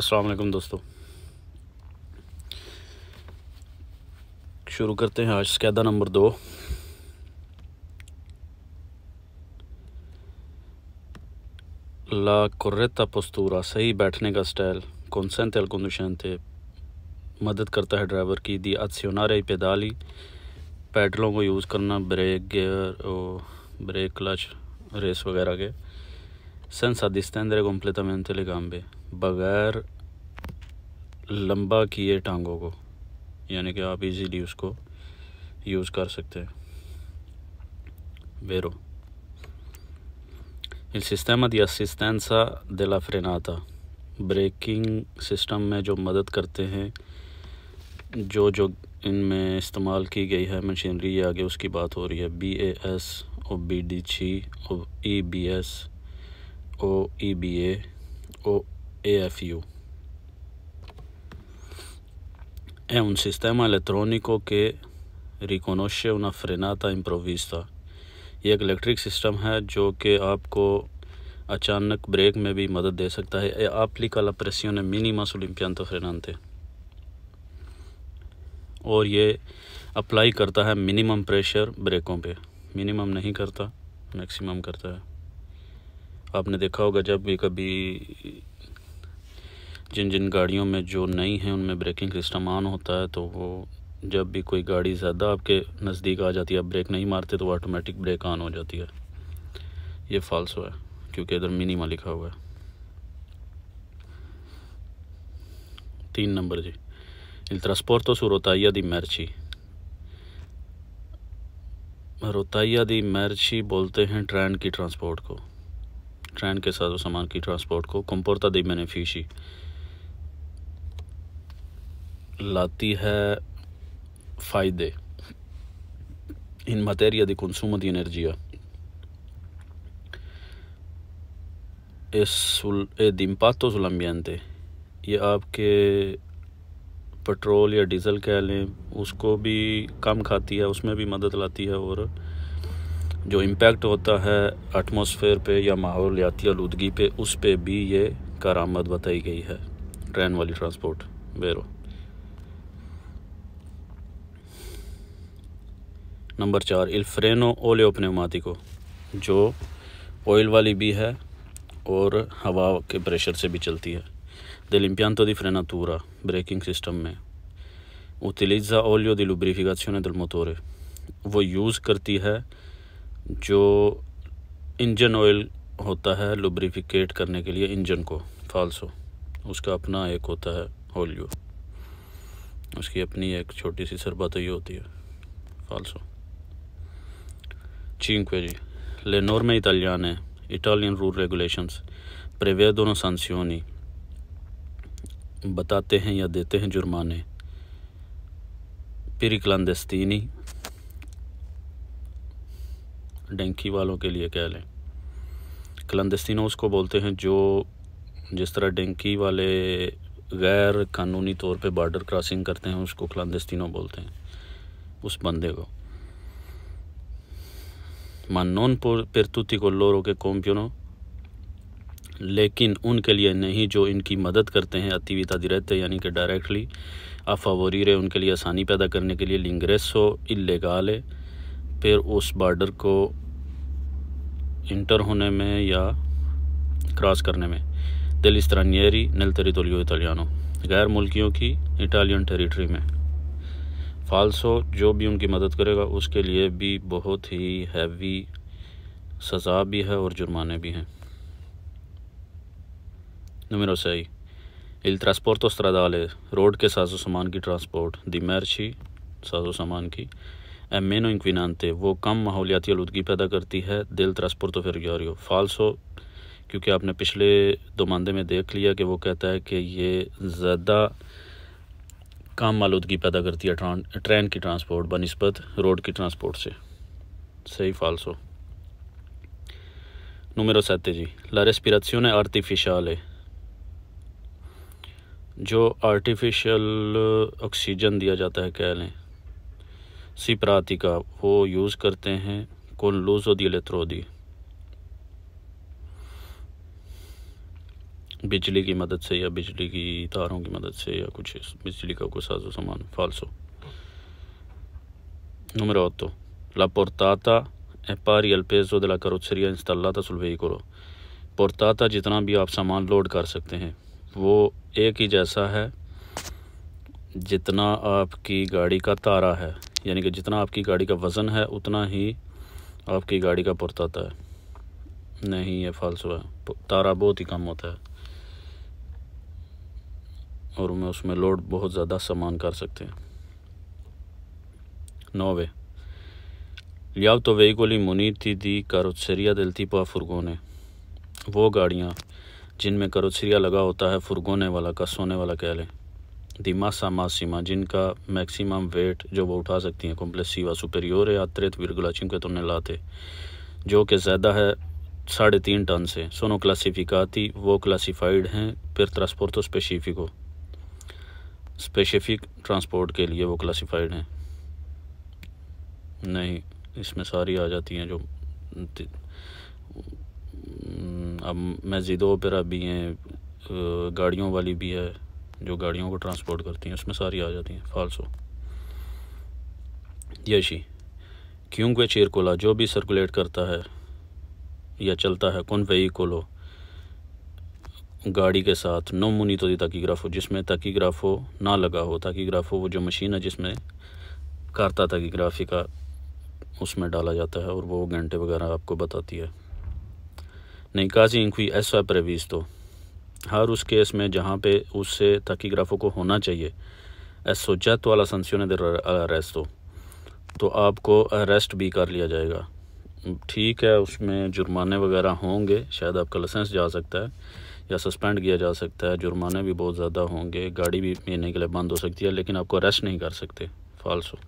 अस्सलाम दोस्तों शुरू करते हैं आज कैदा नंबर दो ला कुर्रता पस्तूरा सही बैठने का स्टाइल कॉन्सेंट एल थे मदद करता है ड्राइवर की दी रही पैदाली पैडलों को यूज़ करना ब्रेक गियर और ब्रेक क्लच रेस वगैरह के senza distendere completamente le gambe, बग़ैर लंबा किए टांगों को यानी कि आप इजीली उसको यूज़ कर सकते हैं वेरो il sistema di assistenza della braking system में जो मदद करते हैं जो जो इनमें इस्तेमाल की गई है मशीनरी ये आगे उसकी बात हो रही है बी ए एस ओ बी डी छी ओ ई बी एस ओ ई बी ए ओ ए एफ यू È un sistema elettronico che riconosce una frenata improvvista ये एक इलेक्ट्रिक सिस्टम है जो कि आपको अचानक ब्रेक में भी मदद दे सकता है e applica la pressione minima sull'impianto frenante और ये अप्लाई करता है मिनिमम प्रेशर ब्रेकों पे मिनिमम नहीं करता मैक्सिमम करता है आपने देखा होगा जब भी कभी जिन जिन गाड़ियों में जो नई हैं उनमें ब्रेकिंग सिस्टम ऑन होता है तो वो जब भी कोई गाड़ी ज़्यादा आपके नज़दीक आ जाती है आप ब्रेक नहीं मारते तो वो ऑटोमेटिक ब्रेक ऑन हो जाती है ये फालसो है क्योंकि इधर मिनीमा लिखा हुआ है तीन नंबर जी Il तो su rotaia दी merci. रोताइया दी मैर्ची बोलते हैं ट्रेन की ट्रांसपोर्ट को ट्रेन के साथ सामान की ट्रांसपोर्ट को कंपोर्ता दी फीशी लाती है फ़ायदे इन materia di consumo di energia इस sul, ये आपके पेट्रोल या डीज़ल कह लें उसको भी कम खाती है उसमें भी मदद लाती है और जो इम्पेक्ट होता है एटमॉस्फेयर पे या माहौलियाती आलूदगी पे उस पर भी ये कारामद बताई गई है ट्रेन वाली ट्रांसपोर्ट बेरो नंबर चार इल्फ्रेनो ओलियो को जो ऑयल वाली भी है और हवा के प्रेशर से भी चलती है dell'impianto di तूरा ब्रेकिंग सिस्टम में utilizza ओलियो di lubrificazione del motore वो यूज़ करती है जो इंजन ऑयल होता है लुब्रीफिकेट करने के लिए इंजन को फालसो उसका अपना एक होता है ओलियो उसकी अपनी एक छोटी सी सरबत ही होती है फालसो 5. Le norme italiane, Italian Rule Regulations, prevedono sanzioni, बताते हैं या देते हैं जुर्माने फिर क्लंदस्तीनी डेंकी वालों के लिए कह लें क्लंदस्तीनो उसको बोलते हैं जो जिस तरह डेंकी वाले गैर कानूनी तौर पे बॉर्डर क्रॉसिंग करते हैं उसको क्लंदस्तीनो बोलते हैं उस बंदे को ma non per tutti coloro che compiono लेकिन उनके लिए नहीं जो इनकी मदद करते हैं अतिविता दिरत यानी कि डायरेक्टली अफावरीर उनके लिए आसानी पैदा करने के लिए लिंग्रेसो इलेगाल है फिर उस बॉर्डर को इंटर होने में या क्रॉस करने में दिल इस्त्रानियरी नल तरितोलियो इटालियानो गैर मुल्कियों की इटालियन टेरिटरी में फालसो जो भी उनकी मदद करेगा उसके लिए भी बहुत ही हैवी सज़ा भी है और जुर्माने भी हैं नंबर सही Il trasporto stradale, रोड के साजो सामान की ट्रांसपोर्ट दी merci, साजो सामान की è इंकविनते वो कम माहौलियाती आलूदगी पैदा करती है दिल ट्रांसपोर्टो फ़ाल्स हो क्योंकि आपने पिछले दो मानदे में देख लिया कि वो कहता है कि ये ज़्यादा काम आलूदगी पैदा करती है ट्रेन की ट्रांसपोर्ट बनस्बत रोड की ट्रांसपोर्ट से सही फालसो नुमेरो सत्य जी ला ने आर्टिफिशल है जो आर्टिफिशियल ऑक्सीजन दिया जाता है कह लें सिपराती का वो यूज़ करते हैं कौन लूजो दी लेत्रो दी बिजली की मदद से या बिजली की तारों की मदद से या कुछ बिजली का कोई साजो सामान फालसो Numero 8. La ए è pari al peso della carrozzeria installata sul veicolo. Portata जितना भी आप सामान लोड कर सकते हैं वो एक ही जैसा है जितना आपकी गाड़ी का तारा है यानी कि जितना आपकी गाड़ी का वज़न है उतना ही आपकी गाड़ी का पुरताता है नहीं ये फ़ालसो है तारा बहुत ही कम होता है और मैं उसमें लोड बहुत ज़्यादा सामान कर सकते हैं nove. Gli autoveicoli muniti di दी del दिलती पा फुरगोने वो गाड़ियाँ जिनमें करोचरिया लगा होता है फुरगोने वाला का सोने वाला कह लें दिमासा मासीमा जिनका मैक्सिमम वेट जो वो उठा सकती हैं कॉम्प्लेसिवा सुपेरियोर है अत्रित विरगुलाचिम के तुमने तो लाते जो कि ज़्यादा है साढ़े तीन टन से सोनो क्लासीफिकाती वो क्लासीफाइड हैं फिर ट्रांसपोर्टो तो स्पेसिफिको स्पेसिफिक ट्रांसपोर्ट के लिए वो क्लासिफाइड हैं नहीं इसमें सारी आ जाती हैं जो अब मस्जिद पर भी हैं गाड़ियों वाली भी है जो गाड़ियों को ट्रांसपोर्ट करती हैं उसमें सारी आ जाती हैं फालसो यशी क्योंकि चेर कोला जो भी सर्कुलेट करता है या चलता है कौन वही कोलो गाड़ी के साथ नो मुनी तो ग्राफो जिसमें ग्राफो ना लगा हो ग्राफो वो जो मशीन है जिसमें ताकि ग्राफी का उसमें डाला जाता है और वो घंटे वगैरह आपको बताती है नहीं काजी इंक्वी ऐसा प्रेवीज तो हर उस केस में जहाँ पे उससे ग्राफो को होना चाहिए ऐसो जैत वाला संस्यों ने अरेस्ट हो तो।, तो आपको अरेस्ट भी कर लिया जाएगा ठीक है उसमें जुर्माने वगैरह होंगे शायद आपका लाइसेंस जा सकता है या सस्पेंड किया जा सकता है जुर्माने भी बहुत ज़्यादा होंगे गाड़ी भी महीने के लिए बंद हो सकती है लेकिन आपको अरेस्ट नहीं कर सकते फालसू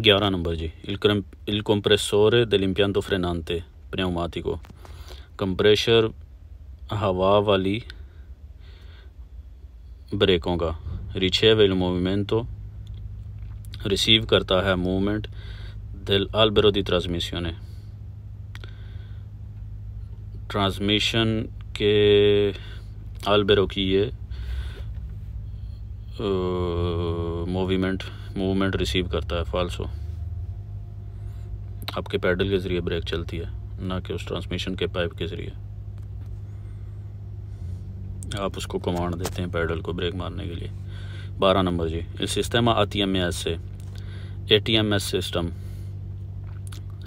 ग्यारह नंबर जी इल कंप्रेसोर तो फ्रेनानते को कंप्रेशर हवा वाली ब्रेकों का रिछे वेल मूवमेंट तो रिसीव करता है मूवमेंट दिल अलबेरो दी ट्रांसमिशन है ट्रांसमिशन के आलबेरो की ये मूवमेंट मूवमेंट रिसीव करता है फालसो आपके पैडल के ज़रिए ब्रेक चलती है ना कि उस ट्रांसमिशन के पाइप के ज़रिए आप उसको कमांड देते हैं पैडल को ब्रेक मारने के लिए बारह नंबर जी इस सिस्टम आती एम एस से A T M S system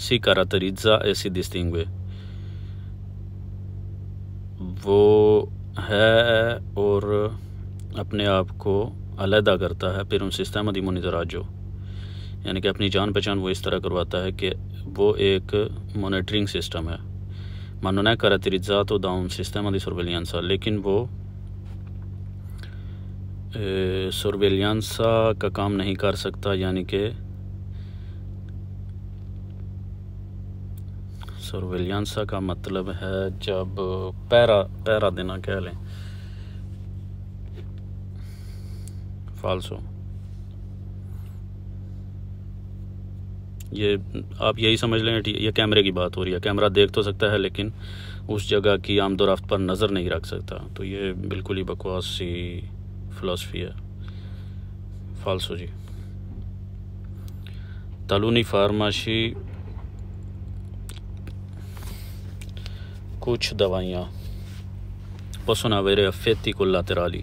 सी कारा तरीजा ऐसी दिस्तिंग वो है और अपने आप को अलहदा करता है फिर उन सिस्टम दीमोनी तराजो यानी कि अपनी जान पहचान वो इस तरह करवाता है कि वो एक मोनिटरिंग सिस्टम है मानो न करातरिजा तो दाउन सिस्टम दी सर्वेलियांसा लेकिन वो सर्वेलियंसा का काम नहीं कर सकता यानी कि सर्विलियांसा का मतलब है जब पैरा पैरा देना कह लें फालसो ये आप यही समझ लें ये कैमरे की बात हो रही है कैमरा देख तो सकता है लेकिन उस जगह की आमदोरफ्त पर नज़र नहीं रख सकता तो ये बिल्कुल ही बकवास सी फ़िलासफ़ी है फालसो जी तलूनी फार्माशी कुछ दवाइयाँ पोसोनावेर अफेती कोलातराली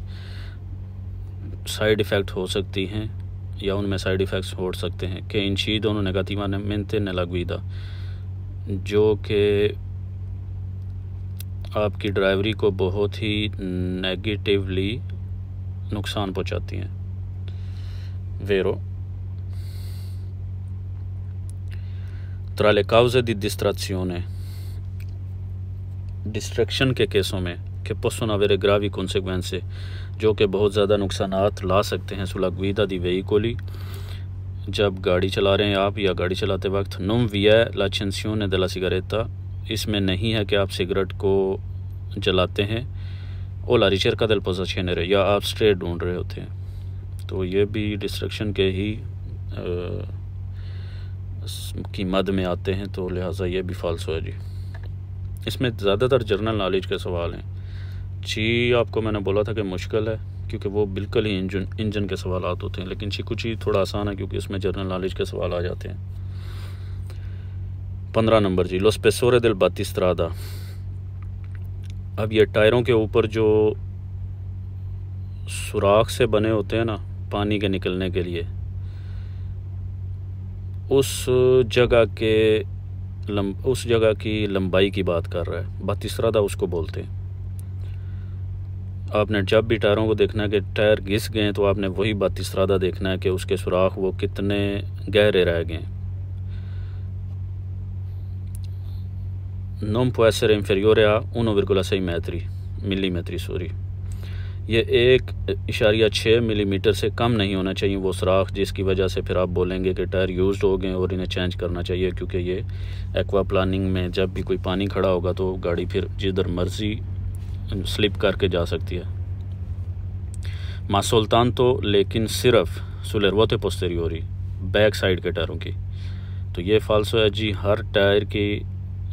साइड इफ़ेक्ट हो सकती हैं या उनमें साइड इफ़ेक्ट्स हो सकते हैं कि चीज़ दोनों नेगतिवा ने मिनते ने लगवीदा जो कि आपकी ड्राइवरी को बहुत ही नेगेटिवली नुकसान पहुंचाती हैं वेरो त्राले le दी di distrazione डिस्ट्रक्शन के केसों में कि पसुनावेरे ग्रावी कॉन्सिक्वेंस जो कि बहुत ज़्यादा नुकसान ला सकते हैं सुला गुदा दी वही कोली जब गाड़ी चला रहे हैं आप या गाड़ी चलाते वक्त नुम विया लाचनसियों ने दला सिगारेता इसमें नहीं है कि आप सिगरेट को जलाते हैं और लारी रिचर का दिल पोजिशन रहे या आप स्ट्रेट ढूंढ रहे होते हैं तो ये भी डिस्ट्रक्शन के ही आ, की मद में आते हैं तो लिहाजा ये भी फालसो है जी इसमें ज़्यादातर जर्नल नॉलेज के सवाल हैं छी आपको मैंने बोला था कि मुश्किल है क्योंकि वो बिल्कुल ही इंजन इंजन के सवाल होते हैं लेकिन ही थोड़ा आसान है क्योंकि इसमें जर्नल नॉलेज के सवाल आ जाते हैं पंद्रह नंबर जी लोस्पेसोरे दिल बत्तीस तरादा अब ये टायरों के ऊपर जो सुराख से बने होते हैं ना पानी के निकलने के लिए उस जगह के लम उस जगह की लंबाई की बात कर रहा है बतिसरादा उसको बोलते हैं आपने जब भी टायरों को देखना है कि टायर घिस गए तो आपने वही बतिसरादा देखना है कि उसके सुराख वो कितने गहरे रह गए नोम पुआसर इन्फेरियोरिया उनो बिल्कुल सही मैत्री मिली मैत्री सॉरी ये एक इशारिया छः मिलीमीटर से कम नहीं होना चाहिए वो सुराख जिसकी वजह से फिर आप बोलेंगे कि टायर यूज हो गए और इन्हें चेंज करना चाहिए क्योंकि ये एक्वा प्लानिंग में जब भी कोई पानी खड़ा होगा तो गाड़ी फिर जिधर मर्जी स्लिप करके जा सकती है माँ सुल्तान तो लेकिन सिर्फ सुलरवत पोस्teriori बैक साइड के टायरों की तो ये फालसो है जी हर टायर की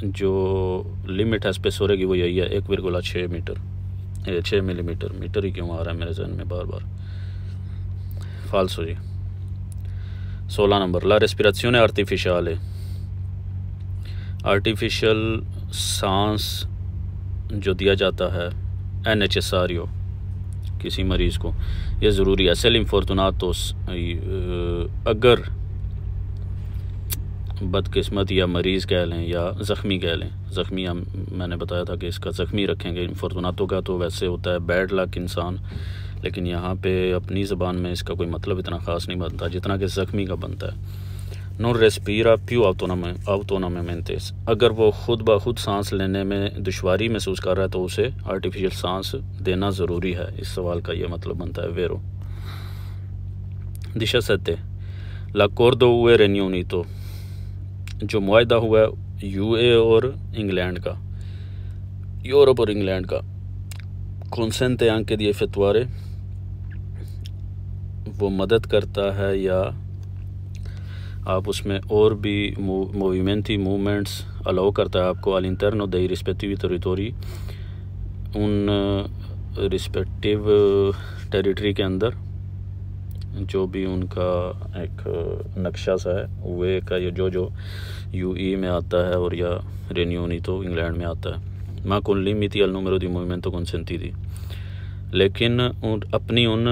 जो लिमिट है पर सोरेगी वो यही है एक छः मीटर ये छः मिलीमीटर मीटर ही क्यों आ रहा है मेरे जहन में बार बार फाल्स हो जी सोलह नंबर ला रेस्पिरासियों आर्टिफिशियल है आर्टिफिशियल सांस जो दिया जाता है N H S R O किसी मरीज़ को ये ज़रूरी है सेलिम फोर्तुनातोस अगर बदकिस्मत या मरीज़ कह लें या ज़ख्मी कह लें ज़ख्मी हम मैंने बताया था कि इसका ज़ख्मी रखेंगे फरतनातों का तो वैसे होता है बैड लक इंसान लेकिन यहाँ पे अपनी ज़बान में इसका कोई मतलब इतना ख़ास नहीं बनता जितना कि ज़ख्मी का बनता है नो रेस्पीरा प्यू अवतोना में अवतोना में मेंतेस अगर वो खुद ब खुद सांस लेने में दुशारी महसूस कर रहा है तो उसे आर्टिफिशियल सांस देना ज़रूरी है इस सवाल का ये मतलब बनता है वेरो दिशा सत्य ला कोर दो हुए रेन्यूनी तो जो माहा हुआ है यू ए और इंग्लैंड का यूरोप और इंग्लैंड का कौनसन कौनसेंते के दिए फतवारे वो मदद करता है या आप उसमें और भी मूवमेंटी मूवमेंट्स अलाउ करता है आपको अल इंटरनो दई रिस्पेक्टिव टेरिटोरी उन रिस्पेक्टिव uh, टेरिटरी uh, के अंदर जो भी उनका एक नक्शा सा है वे का ये जो जो यू ई e में आता है और या रेन्यू नहीं तो इंग्लैंड में आता है माँ कुल्ली मिति थी नूमरो दी मूवमेंट तो कंसेंती थी लेकिन उन अपनी उन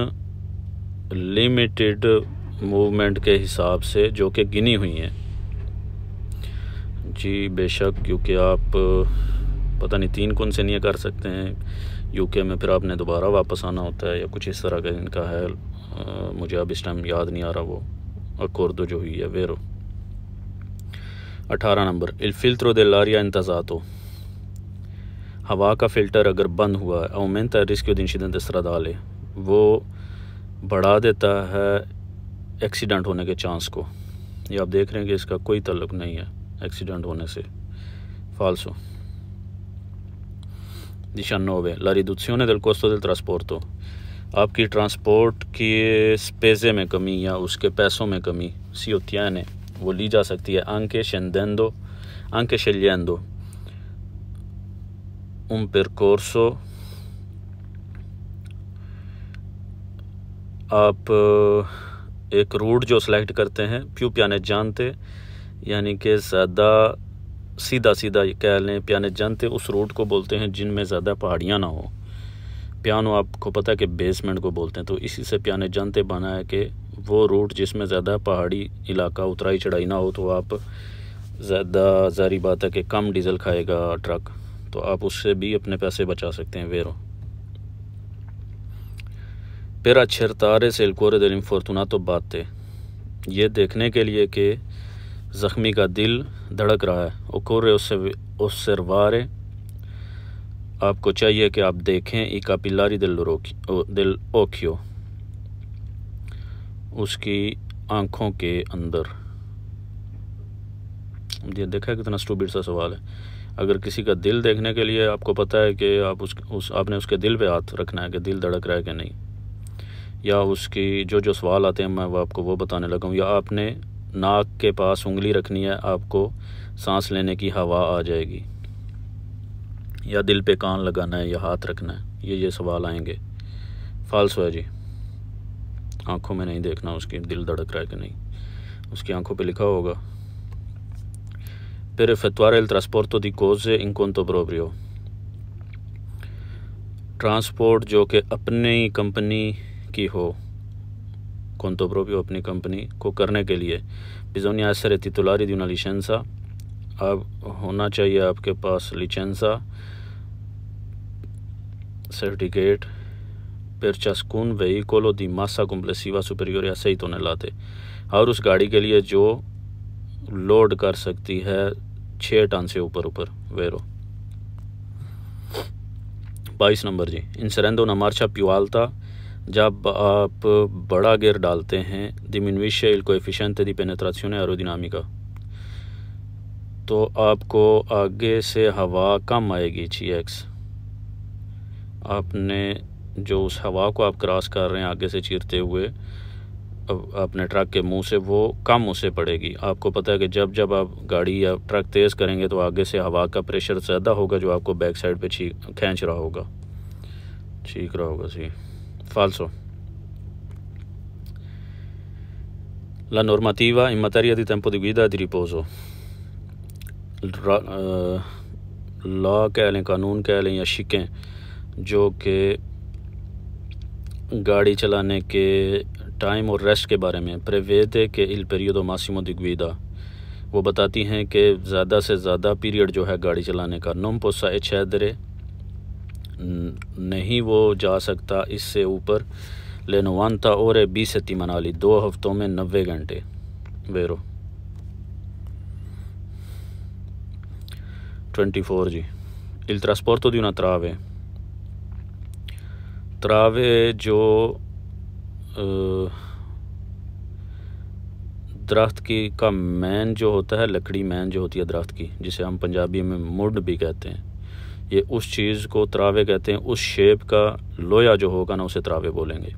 लिमिटेड मूवमेंट के हिसाब से जो कि गिनी हुई हैं जी बेशक क्योंकि आप पता नहीं तीन कौन से नहीं कर सकते हैं यूके में फिर आपने दोबारा वापस आना होता है या कुछ इस तरह का इनका है मुझे अब इस टाइम याद नहीं आ रहा वो अकोर्दो जो हुई है वेरो अठारह नंबर इलफिल्त्रो लारिया इंतज़ातो हवा का फ़िल्टर अगर बंद हुआ है और मेहनत रिस्क दिन शिदन दस्तरदाल वो बढ़ा देता है एक्सीडेंट होने के चांस को ये आप देख रहे हैं कि इसका कोई तल्लक नहीं है एक्सीडेंट होने से फालसो di 19. La riduzione दिल कोस्तो दिल त्रासपोर्तो आपकी ट्रांसपोर्ट की पेज़े में कमी या उसके पैसों में कमी सी है वो ली जा सकती है आंके शेंदेंदो anche उम पर कोर्सो आप एक रूट जो सेलेक्ट करते हैं प्यू प्याने जानते यानी कि ज़्यादा सीधा सीधा कह लें प्याने जानते उस रूट को बोलते हैं जिनमें ज़्यादा पहाड़ियाँ ना हों पियानो आपको पता है कि बेसमेंट को बोलते हैं तो इसी से पियाने जानते बना है कि वो रूट जिसमें ज़्यादा पहाड़ी इलाका उतराई चढ़ाई ना हो तो आप ज़्यादा जारी बात है कि कम डीज़ल खाएगा ट्रक तो आप उससे भी अपने पैसे बचा सकते हैं वेरो फिर अक्षरतारे से अलकोर दिल फोरतुना तो बात थे ये देखने के लिए कि ज़ख्मी का दिल धड़क रहा है ओकोरे उससे उससे वारे आपको चाहिए कि आप देखें ई कापिलारी दिल दिल ओखियो उसकी आँखों के अंदर ये देखा कितना स्टूबिट सा सवाल है अगर किसी का दिल देखने के लिए आपको पता है कि आप उस, उस आपने उसके दिल पे हाथ रखना है कि दिल धड़क रहा है कि नहीं या उसकी जो जो सवाल आते हैं मैं वो आपको वो बताने लगा या आपने नाक के पास उंगली रखनी है आपको सांस लेने की हवा आ जाएगी या दिल पे कान लगाना है या हाथ रखना है ये ये सवाल आएंगे फालसो है जी आंखों में नहीं देखना उसकी दिल धड़क रहा है कि नहीं उसकी आंखों पे लिखा होगा per effettuare दी कोज di cose तो बरोबरी हो ट्रांसपोर्ट जो कि अपनी कंपनी की हो कौन कोंतो हो अपनी कंपनी को करने के लिए बिजोनिया रहती तितुलारी दी लिशेंसा अब होना चाहिए आपके पास लिचेंसा वही कोलो दी मासा di masa compresiva superior a 6 लाते और उस गाड़ी के लिए जो लोड कर सकती है छः टन से ऊपर ऊपर वेरो बाईस नंबर जी इन सरेंदो न मार्चा प्यवालता जब आप बड़ा गियर डालते हैं दिमिनविशे इल कोएफिशेंट दी पेनेत्रासियों का तो आपको आगे से हवा कम आएगी जी एक्स आपने जो उस हवा को आप क्रॉस कर रहे हैं आगे से चीरते हुए अब अपने ट्रक के मुंह से वो कम उसे पड़ेगी आपको पता है कि जब जब आप गाड़ी या ट्रक तेज़ करेंगे तो आगे से हवा का प्रेशर ज़्यादा होगा जो आपको बैक साइड पे छी खींच रहा होगा छीक रहा होगा जी फालसो ला normativa in दी di दी विदा दी रिपोजो लॉ कह लें कानून कह लें या शिकें जो कि गाड़ी चलाने के टाइम और रेस्ट के बारे में प्रेवेदे के इल पेरियडो मासिमो दिग्विदा वो बताती हैं कि ज़्यादा से ज़्यादा पीरियड जो है गाड़ी चलाने का नम पोसा हैदरे नहीं वो जा सकता इससे ऊपर लेनोवानता और बीस सती मनाली दो हफ्तों में नबे घंटे वेरो ट्वेंटी फोर जी इल ट्रांसपोर्टो दी ना त्रावे उतरावे जो दरख्त की का मैन जो होता है लकड़ी मैन जो होती है दरख्त की जिसे हम पंजाबी में मुड भी कहते हैं ये उस चीज़ को तरावे कहते हैं उस शेप का लोया जो होगा ना उसे तरावे बोलेंगे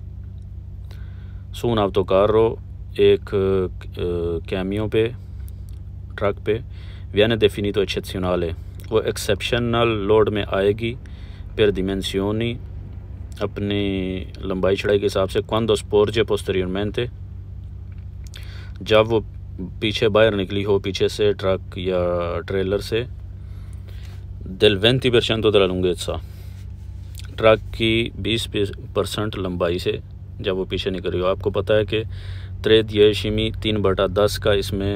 सून आप तो कार रो एक कैमियों पे ट्रक पे वियन देफिनी तो अच्छे ले वो एक्सेप्शनल लोड में आएगी पर दिमेंसियोनी अपनी लंबाई चढ़ाई के हिसाब से cuando sporge थे जब वो पीछे बाहर निकली हो पीछे से ट्रक या ट्रेलर से दिल वेंती परसेंट तो सा ट्रक की बीस परसेंट लंबाई से जब वो पीछे निकल रही हो आपको पता है कि त्रेत यशिमी तीन बटा दस का इसमें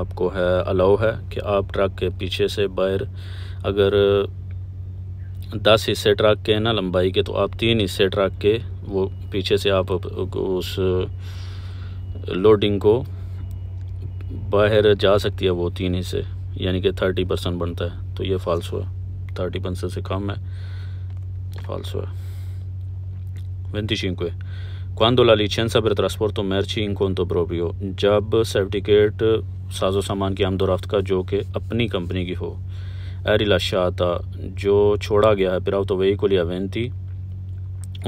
आपको है अलाउ है कि आप ट्रक के पीछे से बाहर अगर दस हिस्से ट्रक के हैं ना लंबाई के तो आप तीन हिस्से ट्रक के वो पीछे से आप उस लोडिंग को बाहर जा सकती है वो तीन हिस्से यानी कि थर्टी परसेंट बनता है तो ये फॉल्स हुआ थर्टी परसेंट से कम है फॉल्स हुआ venticinque. Quando la licenza तो मैर merci in तो proprio, जब सर्टिफिकेट साजो सामान की आमदोराफ्त का जो कि अपनी कंपनी की हो एरिलाशाता जो छोड़ा गया है पिराव तो वही को लिया वेंती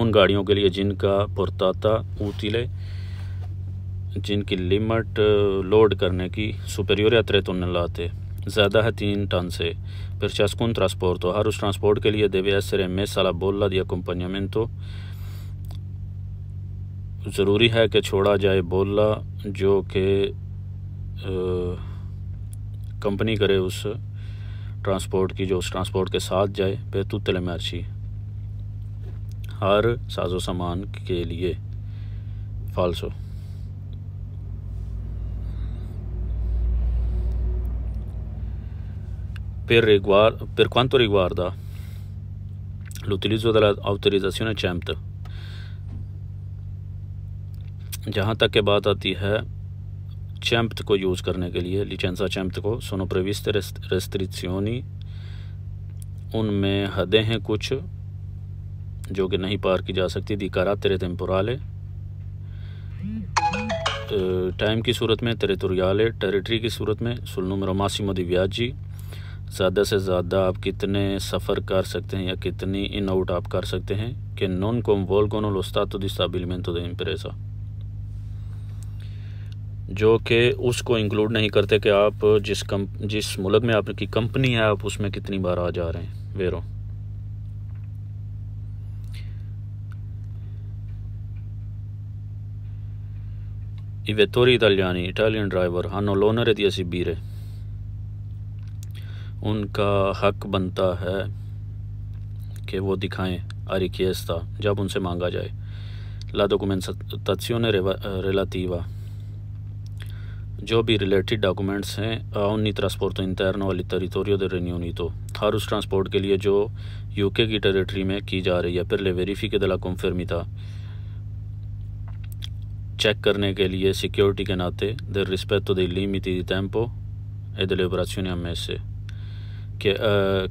उन गाड़ियों के लिए जिनका पुरताता ऊतिले जिनकी लिमिट लोड करने की सुपेरियर या त्रेतुन तो लाते ज़्यादा है तीन टन से फिर चस्कुन ट्रांसपोर्ट तो हर उस ट्रांसपोर्ट के लिए देवे एम एस सला बोला दिया में तो ज़रूरी है कि छोड़ा जाए बोला जो कि कंपनी करे उस ट्रांसपोर्ट की जो उस ट्रांसपोर्ट के साथ जाए बैतूतल मर्ची हर साजो सामान के लिए फालसो फिर रिगवार पर क्वांतो रिगवार दा लुतलीजो दला ऑथोराइजेशन चैम्प जहाँ तक के बात आती है चैम्प्त को यूज़ करने के लिए लिचेंसा चैम्प्त को सोनो प्रविस्त रेस्ट्रिक्सियोनी उनमें हदें हैं कुछ जो कि नहीं पार की जा सकती दी कारा तेरे तेम्पुराले टाइम की सूरत में टेरेटोरियाले टेरिटरी की सूरत में सुलनुम रोमासीमो दिव्याजी ज़्यादा से ज़्यादा आप कितने सफ़र कर सकते हैं या कितनी इन आउट आप कर सकते हैं कि नॉन कॉम तो कोनो लोस्ता तो दिस्ताबिलमेंतो दे जो कि उसको इंक्लूड नहीं करते कि आप जिस कम जिस मुल्क में आपकी कंपनी है आप उसमें कितनी बार आ जा रहे हैं वेरो Italian driver Italian driver, hanno l'onore di esibire. उनका हक बनता है कि वो दिखाएं आरिकियस्ता जब उनसे मांगा जाए ला डॉक्यूमेंट तत्सियों ने रेलातीवा जो भी रिलेटेड डॉक्यूमेंट्स हैं उन्नी ट्रांसपोर्ट इंतरन वाली टेरिटोरियो दे रही होनी तो हर उस ट्रांसपोर्ट के लिए जो यूके की टेरिटरी में की जा रही है फिर ले वेरीफी के दिला कंफर्मी था चेक करने के लिए सिक्योरिटी के नाते दे रिस्पेक्ट तो दे लिमिटी दी टेम्पो ए दिले ऑपरेशन या मैसे के,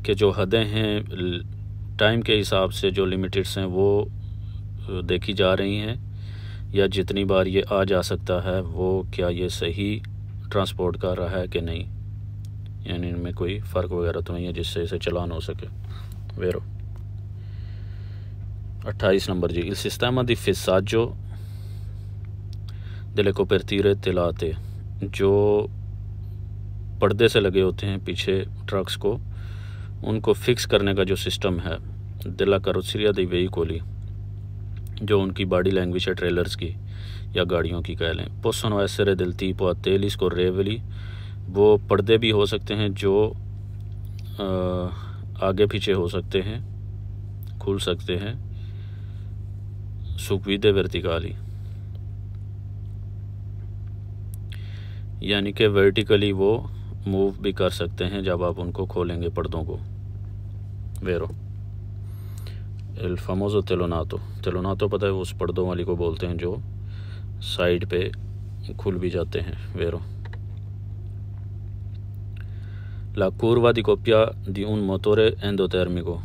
के जो हदें हैं टाइम के हिसाब से जो लिमिटेड्स हैं वो देखी जा रही हैं या जितनी बार ये आ जा सकता है वो क्या ये सही ट्रांसपोर्ट कर रहा है कि नहीं यानी इनमें कोई फ़र्क वगैरह तो नहीं है जिससे इसे चलान हो सके वेरो अट्ठाईस नंबर जी इल सिस्टम दी दिले को परतीरे तिलाते जो पर्दे से लगे होते हैं पीछे ट्रक्स को उनको फिक्स करने का जो सिस्टम है दिला करोसरिया दी वही कोली जो उनकी बॉडी लैंग्वेज है ट्रेलर्स की या गाड़ियों की कह लें पुसन वैसर दिल थी पोतेल इसको रेवली वो पर्दे भी हो सकते हैं जो आगे पीछे हो सकते हैं खुल सकते हैं सुखविदे वर्तिकाली यानी कि वर्टिकली वो मूव भी कर सकते हैं जब आप उनको खोलेंगे पर्दों को वेरो इल फमोज तेलोनातो तेलोनातो पता है वो उस पर्दों वाली को बोलते हैं जो साइड पे खुल भी जाते हैं वेरो ला कोरवा दी कोपिया दी उन मोतोरे एंडोथर्मिको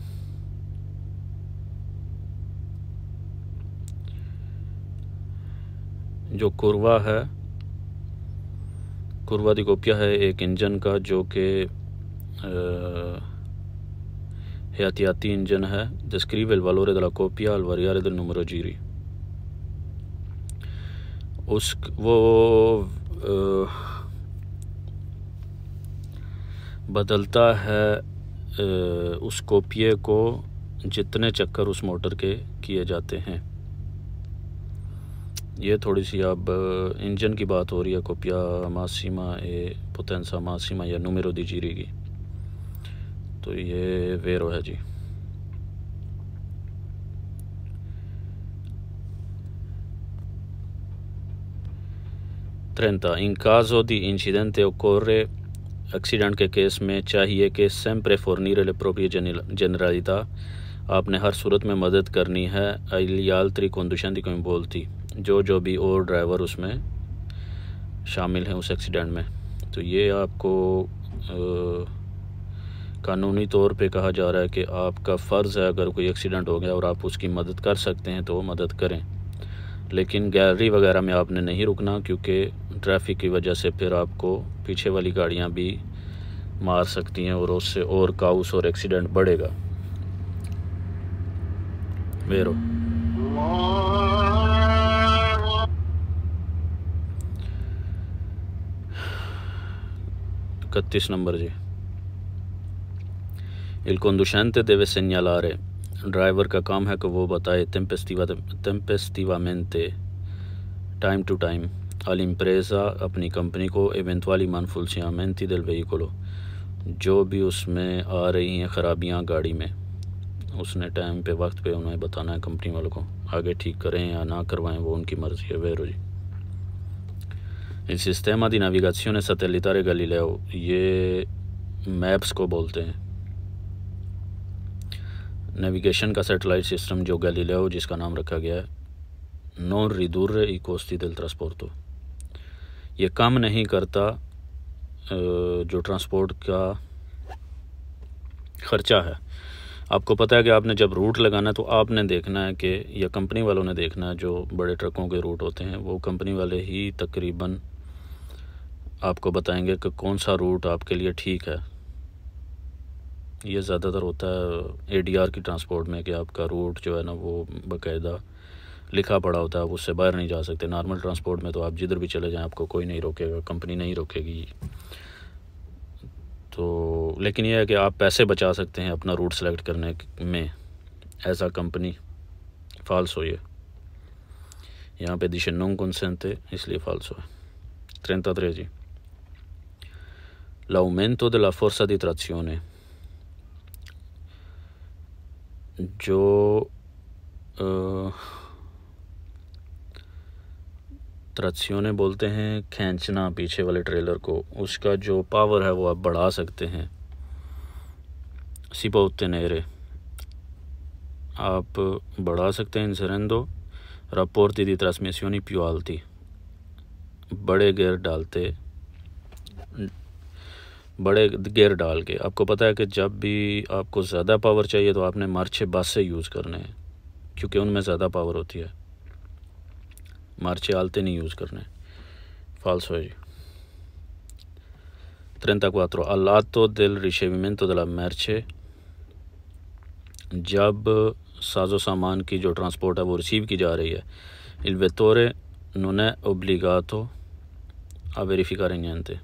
जो कुरवा है कुरवा दी कोपिया है एक इंजन का जो के आ, Ehtiyaati engine è, descrive il valore della coppia al variare del numero giri. Usk, वो uh, बदलता है uh, उस कोपिए को जितने चक्कर उस मोटर के किए जाते हैं ये थोड़ी सी अब इंजन की बात हो रही है कोपिया मासीमा ए पुतंसा मासीमा या नुमेरो दी जीरेगी तो ये वेरो है जी त्रेंता इनकाजो दी इंसीडेंट ओकोरे एक्सीडेंट के केस में चाहिए कि सेम्प्रे फोरनीर एलप्रोप्रिय जनरलिता आपने हर सूरत में मदद करनी है अलियालत्री कंडीशन दी कोई बोलती जो जो भी और ड्राइवर उसमें शामिल हैं उस एक्सीडेंट में तो ये आपको आ, कानूनी तौर पे कहा जा रहा है कि आपका फ़र्ज़ है अगर कोई एक्सीडेंट हो गया और आप उसकी मदद कर सकते हैं तो मदद करें लेकिन गैलरी वगैरह में आपने नहीं रुकना क्योंकि ट्रैफिक की वजह से फिर आपको पीछे वाली गाड़ियाँ भी मार सकती हैं और उससे और काउस और एक्सीडेंट बढ़ेगा मेरो इकतीस नंबर जी Il conducente deve segnalare. Driver का काम है कि वो बताए तेम्पेस्टिवा तेम्पेस्टिवामेंते टाइम टू टाइम अलिम्प्रेजा अपनी कंपनी को एवेंतवाली मानफुलसियामेंती दिल वहीकुलो जो भी उसमें आ रही हैं ख़राबियाँ गाड़ी में उसने टाइम पे वक्त पे उन्हें बताना है कंपनी वालों को आगे ठीक करें या ना करवाएं वो उनकी मर्ज़ी है वेरो जी Il sistema di navigazione satellitare Galileo ये मैप्स को बोलते हैं नेविगेशन का सैटेलाइट सिस्टम जो गैलीलियो जिसका नाम रखा गया है नो रिदूर इकोस्ती दिल ट्रांसपोर्टो ये कम नहीं करता जो ट्रांसपोर्ट का ख़र्चा है आपको पता है कि आपने जब रूट लगाना है तो आपने देखना है कि या कंपनी वालों ने देखना है जो बड़े ट्रकों के रूट होते हैं वो कंपनी वाले ही तकरीबन आपको बताएंगे कि कौन सा रूट आपके लिए ठीक है ये ज़्यादातर होता है एडीआर की ट्रांसपोर्ट में कि आपका रूट जो है ना वो बाकायदा लिखा पड़ा होता है आप उससे बाहर नहीं जा सकते नॉर्मल ट्रांसपोर्ट में तो आप जिधर भी चले जाएं आपको कोई नहीं रोकेगा कंपनी नहीं रोकेगी तो लेकिन यह है कि आप पैसे बचा सकते हैं अपना रूट सेलेक्ट करने में आ कंपनी फाल्स हो ये यहाँ पे दिशा नोंग थे इसलिए फाल्स हो त्रे जी la दिला della दी तरसियों ने जो uh, ने बोलते हैं खींचना पीछे वाले ट्रेलर को उसका जो पावर है वो आप बढ़ा सकते हैं सिपा उत्ते नेरे आप बढ़ा सकते हैं इंसरेंदो थी दी ट्रांसमिसियों पियो आलती बड़े गेयर डालते बड़े गियर डाल के आपको पता है कि जब भी आपको ज़्यादा पावर चाहिए तो आपने मार्छे बस से यूज़ करने हैं क्योंकि उनमें ज़्यादा पावर होती है मार्छे आलते नहीं यूज़ करने फाल्स हो जी तो दिल रिशे विमिन तो दिला merce जब साजो सामान की जो ट्रांसपोर्ट है वो रिसीव की जा रही है बतौर नुन उबली è आप वेरीफ़ी करेंगे इनते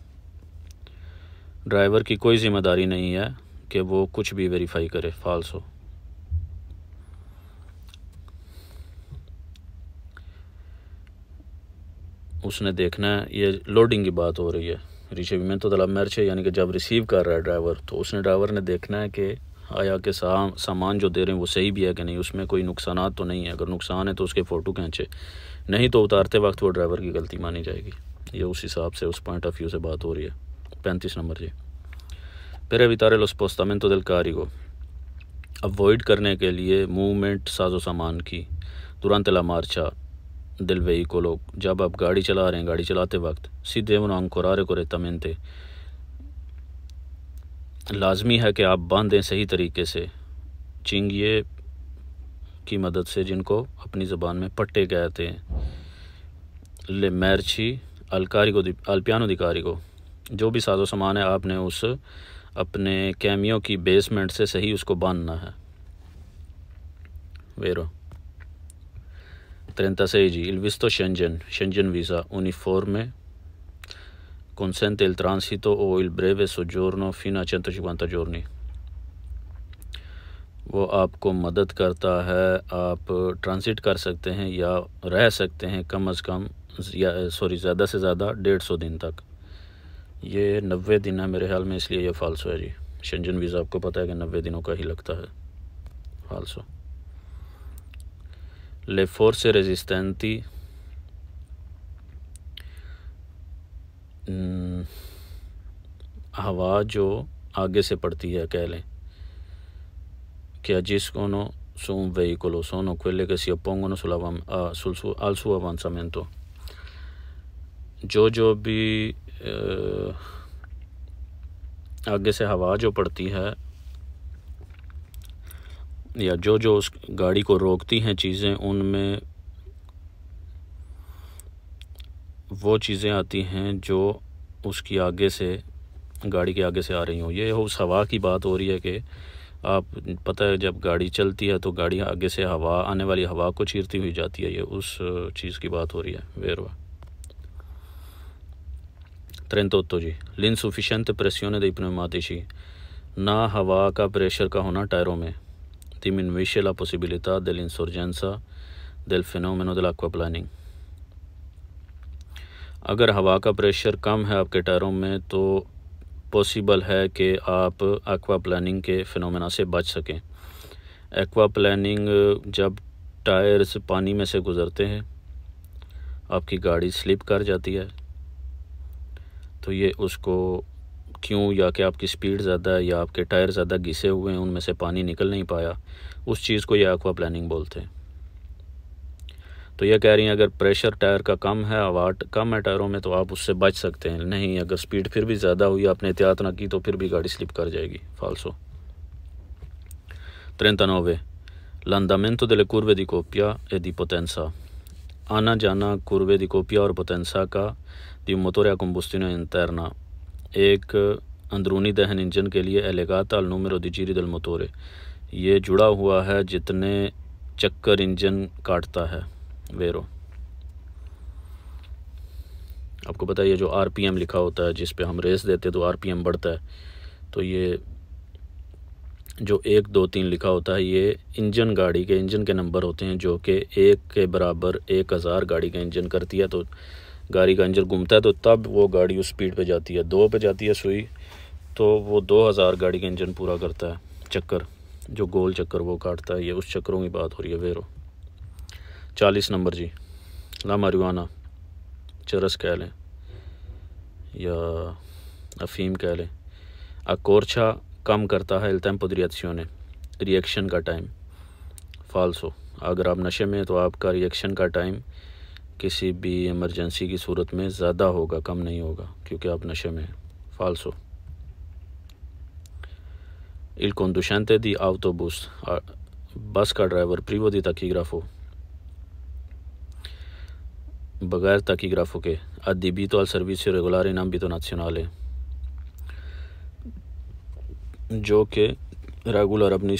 ड्राइवर की कोई ज़िम्मेदारी नहीं है कि वो कुछ भी वेरीफाई करे फॉल्स हो उसने देखना है ये लोडिंग की बात हो रही है रिसीवमेंट तो तलब मर्च है यानी कि जब रिसीव कर रहा है ड्राइवर तो उसने ड्राइवर ने देखना है कि आया के साम सामान जो दे रहे हैं वो सही भी है कि नहीं उसमें कोई नुकसान तो नहीं है अगर नुकसान है तो उसके फ़ोटो खींचे नहीं तो उतारते वक्त वो ड्राइवर की गलती मानी जाएगी ये उस हिसाब से उस पॉइंट ऑफ व्यू से बात हो रही है पैंतीस नंबर जी फिर एवितार लस्पोस्तामेंतो दिल को अवॉइड करने के लिए मूवमेंट साजो सामान की तुरंत ला मार्चा दिल वही को लोग जब आप गाड़ी चला रहे हैं गाड़ी चलाते वक्त सीधे उन अंकुरारे को रेतमेंते लाजमी है कि आप बांधें सही तरीके से चिंगिए की मदद से जिनको अपनी ज़बान में पट्टे कहते हैं ले मैरछी अलकारी को अल्पियानो दिकारी को जो भी साजो सामान है आपने उस अपने कैमियों की बेसमेंट से सही उसको बांधना है वेरो जी il visto Schengen visa visa uniforme consente il ओ इल ब्रेवे सो जोरनो फिना चंतो 150 जोरनी वो आपको मदद करता है आप ट्रांसिट कर सकते हैं या रह सकते हैं कम अज़ कम या सॉरी ज़्यादा से ज़्यादा डेढ़ सौ दिन तक ये नबे दिन है मेरे ख्याल में इसलिए ये फालसो है जी शंजन वीज़ा आपको पता है कि नबे दिनों का ही लगता है फालसो ले फोर से रेजिस्टेंती हवा जो आगे से पड़ती है कह लें कि जिसकोनो su veicolo sono सोनो che si सी sulla, नो sul suo, al suo तो जो जो भी आगे से हवा जो पड़ती है या जो जो उस गाड़ी को रोकती हैं चीज़ें उनमें वो चीज़ें आती हैं जो उसकी आगे से गाड़ी के आगे से आ रही हों ये उस हवा की बात हो रही है कि आप पता है जब गाड़ी चलती है तो गाड़ी आगे से हवा आने वाली हवा को चीरती हुई जाती है ये उस चीज़ की बात हो रही है वेरवा 38 जी लिनसुफिशेंट प्रेसियोने दे पनेमाटिशी ना हवा का प्रेशर का होना टायरों में तीम इनविशियल पॉसिबिलिटा दे इंसर्जेंसा दिल फिनोमेनो दिल एक्वा प्लानिंग अगर हवा का प्रेशर कम है आपके टायरों में तो पॉसिबल है कि आप एक्वा प्लानिंग के फिनोमेना से बच सकें एक्वा प्लानिंग जब टायर्स पानी में से गुजरते हैं आपकी गाड़ी स्लिप कर जाती है तो ये उसको क्यों या कि आपकी स्पीड ज़्यादा है या आपके टायर ज़्यादा घिसे हुए हैं उनमें से पानी निकल नहीं पाया उस चीज़ को ये एक्वा प्लानिंग बोलते हैं तो यह कह रही हैं अगर प्रेशर टायर का कम है हवा कम है टायरों में तो आप उससे बच सकते हैं नहीं अगर स्पीड फिर भी ज़्यादा हुई आपने एहतियात ना की तो फिर भी गाड़ी स्लिप कर जाएगी फालसो त्रेंतानोवे लांदामेंतो दिले कुर्वे दी कोपिया ए दी पोतेंसा आना जाना कुर्वे दी कोपिया और पोतेंसा का motori या combustione interna एक अंदरूनी दहन इंजन के लिए एलेगाता अलनूमर दिजीरी दल मोतोरे ये जुड़ा हुआ है जितने चक्कर इंजन काटता है वेरो आपको पता है ये जो आरपीएम लिखा होता है जिस पे हम रेस देते हैं तो आरपीएम बढ़ता है तो ये जो एक दो तीन लिखा होता है ये इंजन गाड़ी के इंजन के नंबर होते हैं जो कि एक के बराबर एक हज़ार गाड़ी का इंजन करती है तो गाड़ी का इंजन घूमता है तो तब वो गाड़ी उस स्पीड पे जाती है दो पे जाती है सुई तो वो दो हज़ार गाड़ी का इंजन पूरा करता है चक्कर जो गोल चक्कर वो काटता है ये उस चक्करों की बात हो रही है वेरो चालीस नंबर जी ला मारिवाना चरस कह लें या अफीम कह लें अकोरछा कम करता है अल्तम पदरियातियों ने रिएक्शन का टाइम फालसो अगर आप नशे में तो आपका रिएक्शन का टाइम किसी भी इमरजेंसी की सूरत में ज़्यादा होगा कम नहीं होगा क्योंकि आप नशे में हैं फालसो Il conducente di autobus, बस का ड्राइवर प्रीवो दी तकीग्राफो बगैर तकीग्राफो के तो अल सर्विस रेगुलर इनाम भी तो है जो कि रेगुलर अपनी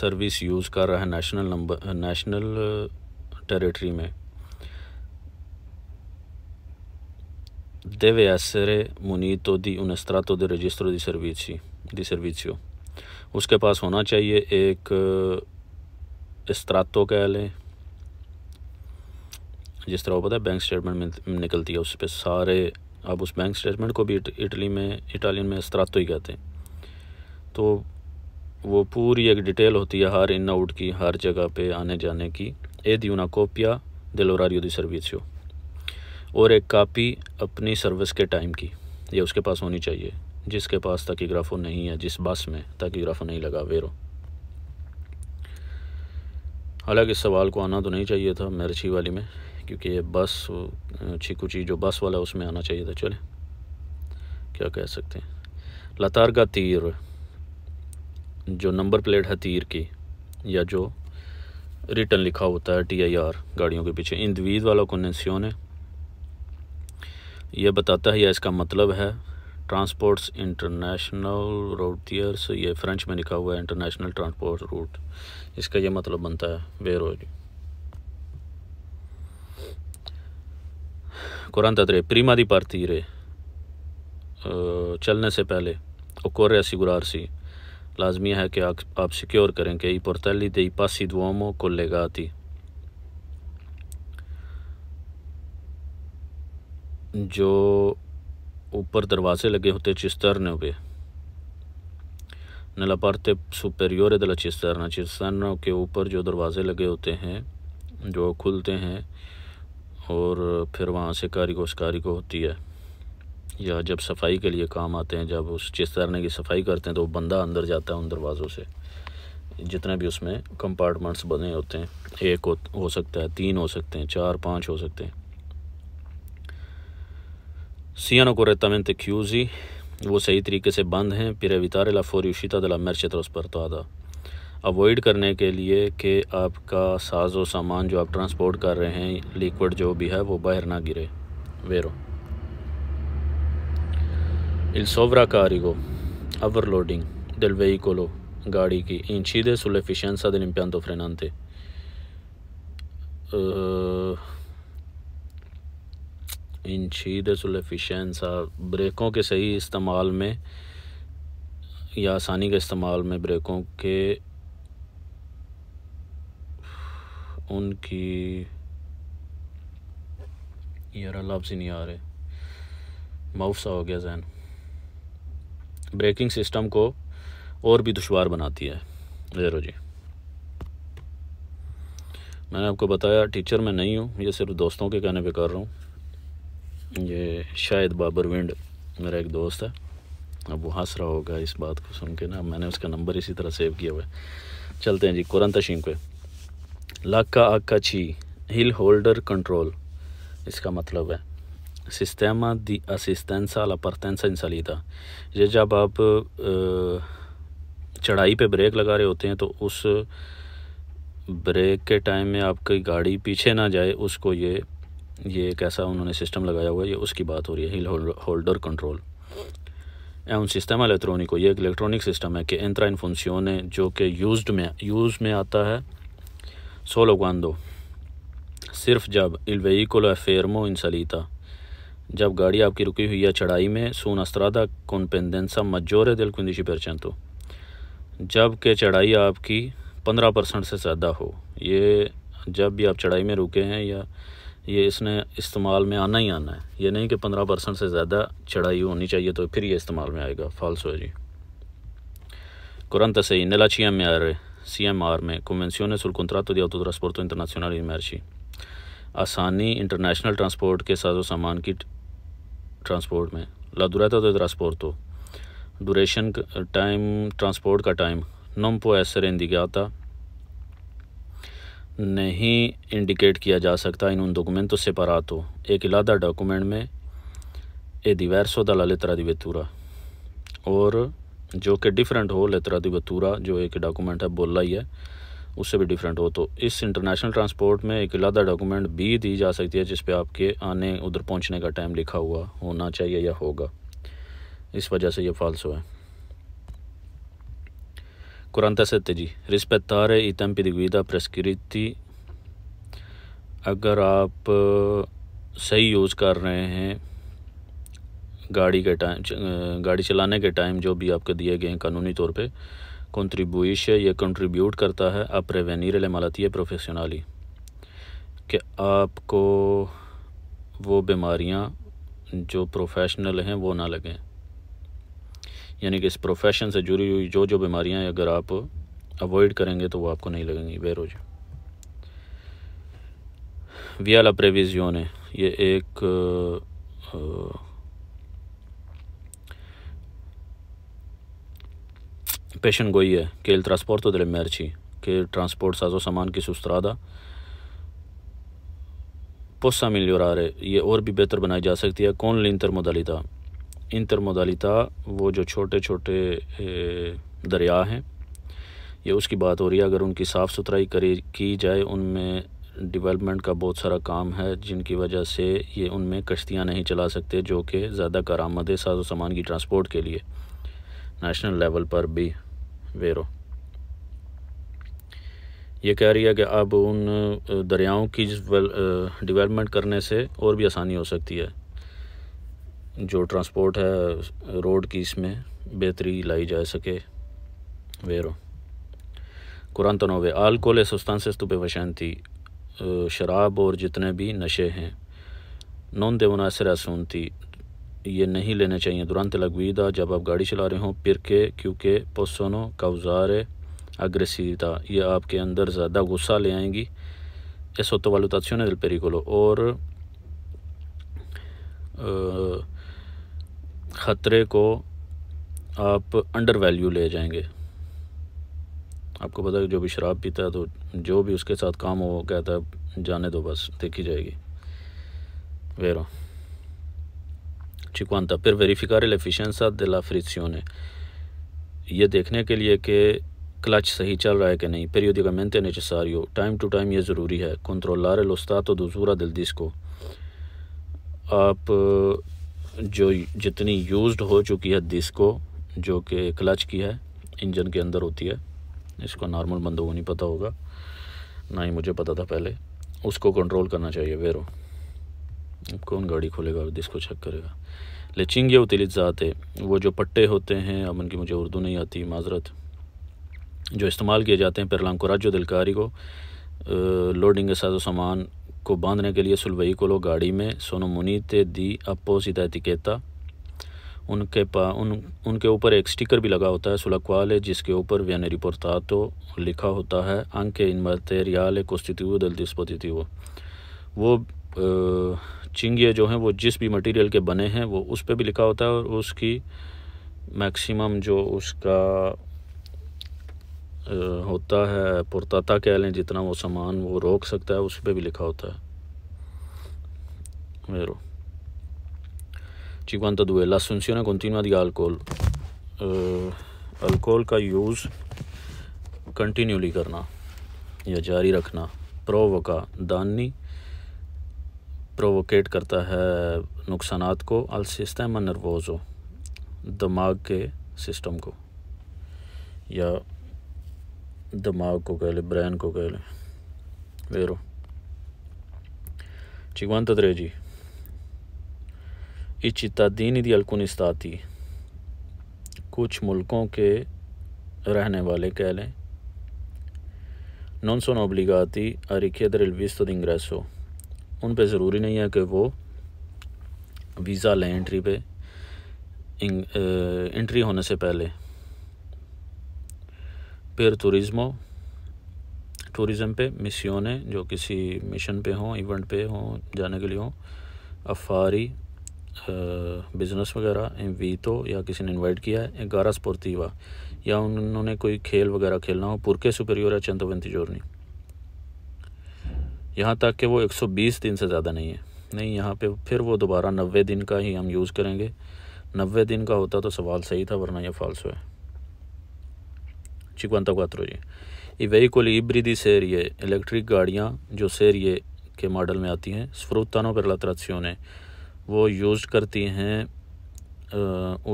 सर्विस यूज़ कर रहा है नेशनल नंबर नेशनल टेरिटरी में deve essere munito di un estratto di registro di servizi di servizio उसके पास होना चाहिए एक इस्त्रातो कह लें जिस तरह वो पता है बैंक स्टेटमेंट में निकलती है उस पर सारे अब उस बैंक स्टेटमेंट को भी इट, इटली में इटालियन में इस्त्रातो ही कहते हैं तो वो पूरी एक डिटेल होती है हर इन आउट की हर जगह पे आने जाने की e di una copia dell'orario di servizio और एक कापी अपनी सर्विस के टाइम की ये उसके पास होनी चाहिए जिसके पास ताकीग्राफो नहीं है जिस बस में ताकीग्राफो नहीं लगा वेरो हालांकि इस सवाल को आना तो नहीं चाहिए था मिर्ची वाली में क्योंकि ये बस चीकूची जो बस वाला उसमें आना चाहिए था चले क्या कह सकते हैं लतार का तीर जो नंबर प्लेट है तीर की या जो रिटर्न लिखा होता है टीआईआर गाड़ियों के पीछे इंदवीद वाला कन्वेंसियोन है यह बताता है या इसका मतलब है ट्रांसपोर्ट्स इंटरनेशनल रोटियर्स ये फ्रेंच में लिखा हुआ है इंटरनेशनल ट्रांसपोर्ट रूट इसका यह मतलब बनता है वेरोज कुरान tre प्रीमा दी पारती रे चलने से पहले pele occorre गुरारसी लाजमी है कि आप, सिक्योर करें कि ई पासी dei को लेगा आती जो ऊपर दरवाजे लगे होते ने पे नला parte superiore della cisterna cisterna के ऊपर जो दरवाजे लगे होते हैं जो खुलते हैं और फिर वहाँ से कारी को होती है या जब सफाई के लिए काम आते हैं जब उस चिस्तारने की सफाई करते हैं तो बंदा अंदर जाता है उन दरवाज़ों से जितने भी उसमें कंपार्टमेंट्स बने होते हैं एक हो, हो सकता है तीन हो सकते हैं चार पाँच हो सकते हैं सियानो correttamente chiusi वो सही तरीके से बंद हैं पिरे वितारे ला फोरिशिता दला तरस पर तो अवॉइड करने के लिए कि आपका साजो सामान जो आप ट्रांसपोर्ट कर रहे हैं लिक्विड जो भी है वो बाहर ना गिरे वेरो Il sovraccarico, overloading del veicolo Garichi incide sull'efficienza dell'impianto frenante. Uh, incide sull'efficienza ब्रेकों के सही इस्तेमाल में या आसानी के इस्तेमाल में ब्रेकों के उनकी यार लफ्ज़ ही नहीं आ रहे माउफ सा हो गया जहन ब्रेकिंग सिस्टम को और भी दुशवार बनाती है ज़ेरो जी मैंने आपको बताया टीचर मैं नहीं हूँ ये सिर्फ दोस्तों के कहने पे कर रहा हूँ ये शायद बाबर विंड मेरा एक दोस्त है अब वो हंस रहा होगा इस बात को सुन के ना मैंने उसका नंबर इसी तरह सेव किया हुआ है चलते हैं जी कुरंत तशीम पे लाख का आग का छी हिल होल्डर कंट्रोल इसका मतलब है sistema di asistenza alla partenza in salita ये जब आप चढ़ाई पे ब्रेक लगा रहे होते हैं तो उस ब्रेक के टाइम में आपकी गाड़ी पीछे ना जाए उसको ये ये कैसा उन्होंने सिस्टम लगाया हुआ है ये उसकी बात हो रही है हिल होल्डर कंट्रोल है un sistema ये एक इलेक्ट्रॉनिक सिस्टम है कि entra en ने जो कि यूज्ड में यूज में आता है solo cuando सिर्फ जब il veicolo è fermo in salita जब गाड़ी आपकी रुकी हुई है चढ़ाई में सून अस्त्रादा कॉन्पेंडेंसा मजोर दिल कुंदिशी परचंतो जब के चढ़ाई आपकी पंद्रह परसेंट से ज़्यादा हो ये जब भी आप चढ़ाई में रुके हैं या ये इसने इस्तेमाल में आना ही आना है ये नहीं कि पंद्रह परसेंट से ज़्यादा चढ़ाई होनी चाहिए तो फिर ये इस्तेमाल में आएगा फाल्स है जी कुरंत सही नला ची M R C M R में कन्वेंसियों सुलकुंतरा तो दिया तो ट्रांसपोर्ट इंटरनेशनल इमारशी आसानी इंटरनेशनल ट्रांसपोर्ट के साजो सामान की ट्रांसपोर्ट में रहता तो ट्रांसपोर्ट तो duration टाइम ट्रांसपोर्ट का पो non può essere था नहीं इंडिकेट किया जा सकता इन उन डॉक्यूमेंटों से तो एक इलादा डॉक्यूमेंट में ए दिवैरसो दला लेतरा दिवेतूरा और जो कि डिफरेंट हो लेतरा दिवेतूरा जो एक डॉक्यूमेंट है बोला ही है उससे भी डिफरेंट हो तो इस इंटरनेशनल ट्रांसपोर्ट में एक अलहदा डॉक्यूमेंट भी दी जा सकती है जिस पे आपके आने उधर पहुंचने का टाइम लिखा हुआ होना चाहिए या होगा इस वजह से ये फालसो है सत्य जी rispettare i इतम di guida प्रस्कृति अगर आप सही यूज़ कर रहे हैं गाड़ी के टाइम गाड़ी चलाने के टाइम जो भी आपके दिए गए हैं कानूनी तौर पे contribuisce या contribute करता है a prevenir el malattie profesionali कि आपको वो बीमारियां जो प्रोफेशनल हैं वो ना लगें यानी कि इस प्रोफेशन से जुड़ी हुई जो जो बीमारियां अगर आप अवॉइड करेंगे तो वो आपको नहीं लगेंगी बेरोज वियाला प्रेविजियो ने ये एक आ, आ, Pesce Goie che il तो delle merci che il trasporto Saman chi su strada पोसा मिल्योरार है ये और भी बेहतर बनाई जा सकती है कौन लिन ली इंटरमोदालिता इंटरमोदालिता वो जो छोटे छोटे दरिया हैं ये उसकी बात हो रही है अगर उनकी साफ़ सुथराई करी की जाए उनमें डेवलपमेंट का बहुत सारा काम है जिनकी वजह से ये उनमें कश्तियाँ नहीं चला सकते जो कि ज़्यादा कार आमद है साजो सामान की ट्रांसपोर्ट के लिए नेशनल लेवल पर भी वेरो ये कह रही है कि अब उन दरियाओं की डेवलपमेंट करने से और भी आसानी हो सकती है जो ट्रांसपोर्ट है रोड की इसमें बेहतरी लाई जा सके वेरो कुरान तनोवे आलकोहल या से तो बेवशान थी शराब और जितने भी नशे हैं नॉन देवनासर आसून थी ये नहीं लेने चाहिए तुरंत लगवीदा जब आप गाड़ी चला रहे हों के क्योंकि पोसोनो काउजार था ये आपके अंदर ज़्यादा गुस्सा ले आएंगी ने sottovalutazione को लो और ख़तरे को आप अंडर वैल्यू ले जाएंगे आपको पता है जो भी शराब पीता है तो जो भी उसके साथ काम हो कहता है जाने दो बस देखी जाएगी वेरा 50 per verificare l'efficienza della frizione ye dekhne ke liye ke clutch sahi chal raha hai ke nahi periodicamente necessario time to time ye zaruri hai controllare lo stato d'usura del disco aap jo jitni used ho chuki hai disco jo ke clutch ki hai engine के अंदर होती है इसको normal बंदों को नहीं पता होगा ना ही मुझे पता था पहले उसको कंट्रोल करना चाहिए वेरो अब कौन गाड़ी खोलेगा और इसको चेक करेगा लचिंग उतली ज़ात है वो जो पट्टे होते हैं अमन की मुझे उर्दू नहीं आती माजरत जो इस्तेमाल किए जाते हैं परलांकुराजो दिलकारी को लोडिंग के साजो सामान को बांधने के लिए सुलबई को लो गाड़ी में सोनो थे दी अपोजिट एतिकेता उनके पा उन उनके ऊपर एक स्टिकर भी लगा होता है सुलकवाल है जिसके ऊपर व्यानरी तो लिखा होता है अंक इन मतेरियाल कोस्टितिव दल थी वो आ, चिंगे जो हैं वो जिस भी मटेरियल के बने हैं वो उस पर भी लिखा होता है और उसकी मैक्सिमम जो उसका होता है पुरताता कह लें जितना वो सामान वो रोक सकता है उस पर भी लिखा होता है vero ci तो दुए due l'assunzione continua दिया अल्कोहल अल्कोहल का यूज़ कंटिन्यूली करना या जारी रखना प्रोवका दानी प्रोवोकेट करता है नुकसान को अल सिस्टम हो दिमाग के सिस्टम को या दिमाग को कह लें ब्रेन को कह लें वेरो चिगवान जी इस दीन दी अलकुनिस्ताती कुछ मुल्कों के रहने वाले कह लें नॉन सोन ओब्लिगाती अरिखे दर तो दिंग्रेसो उन पे ज़रूरी नहीं है कि वो वीज़ा लें एंट्री पे एंट्री होने से पहले फिर टूरिज़्मो टूरिज़म पे मिसियोने जो किसी मिशन पे हों इवेंट पे हों जाने के लिए हों अफारी बिज़नेस वगैरह वीतो या किसी ने इनवाइट किया है ग्यारह स्पोर्तीवा या उन्होंने कोई खेल वगैरह खेलना हो पुरके सुपेरियोर या चंदोवंती जोरनी यहाँ तक कि वो 120 दिन से ज़्यादा नहीं है नहीं यहाँ पे फिर वो दोबारा नबे दिन का ही हम यूज़ करेंगे नबे दिन का होता तो सवाल सही था वरना यह फालसो है चिकवंता क्वात्रो जी ये ब्रिदी इब्रिदी सेरिए इलेक्ट्रिक गाड़ियाँ जो सेरिए के मॉडल में आती हैं स्फ्रूतानों पर लात्रासियों ने वो यूज़ करती हैं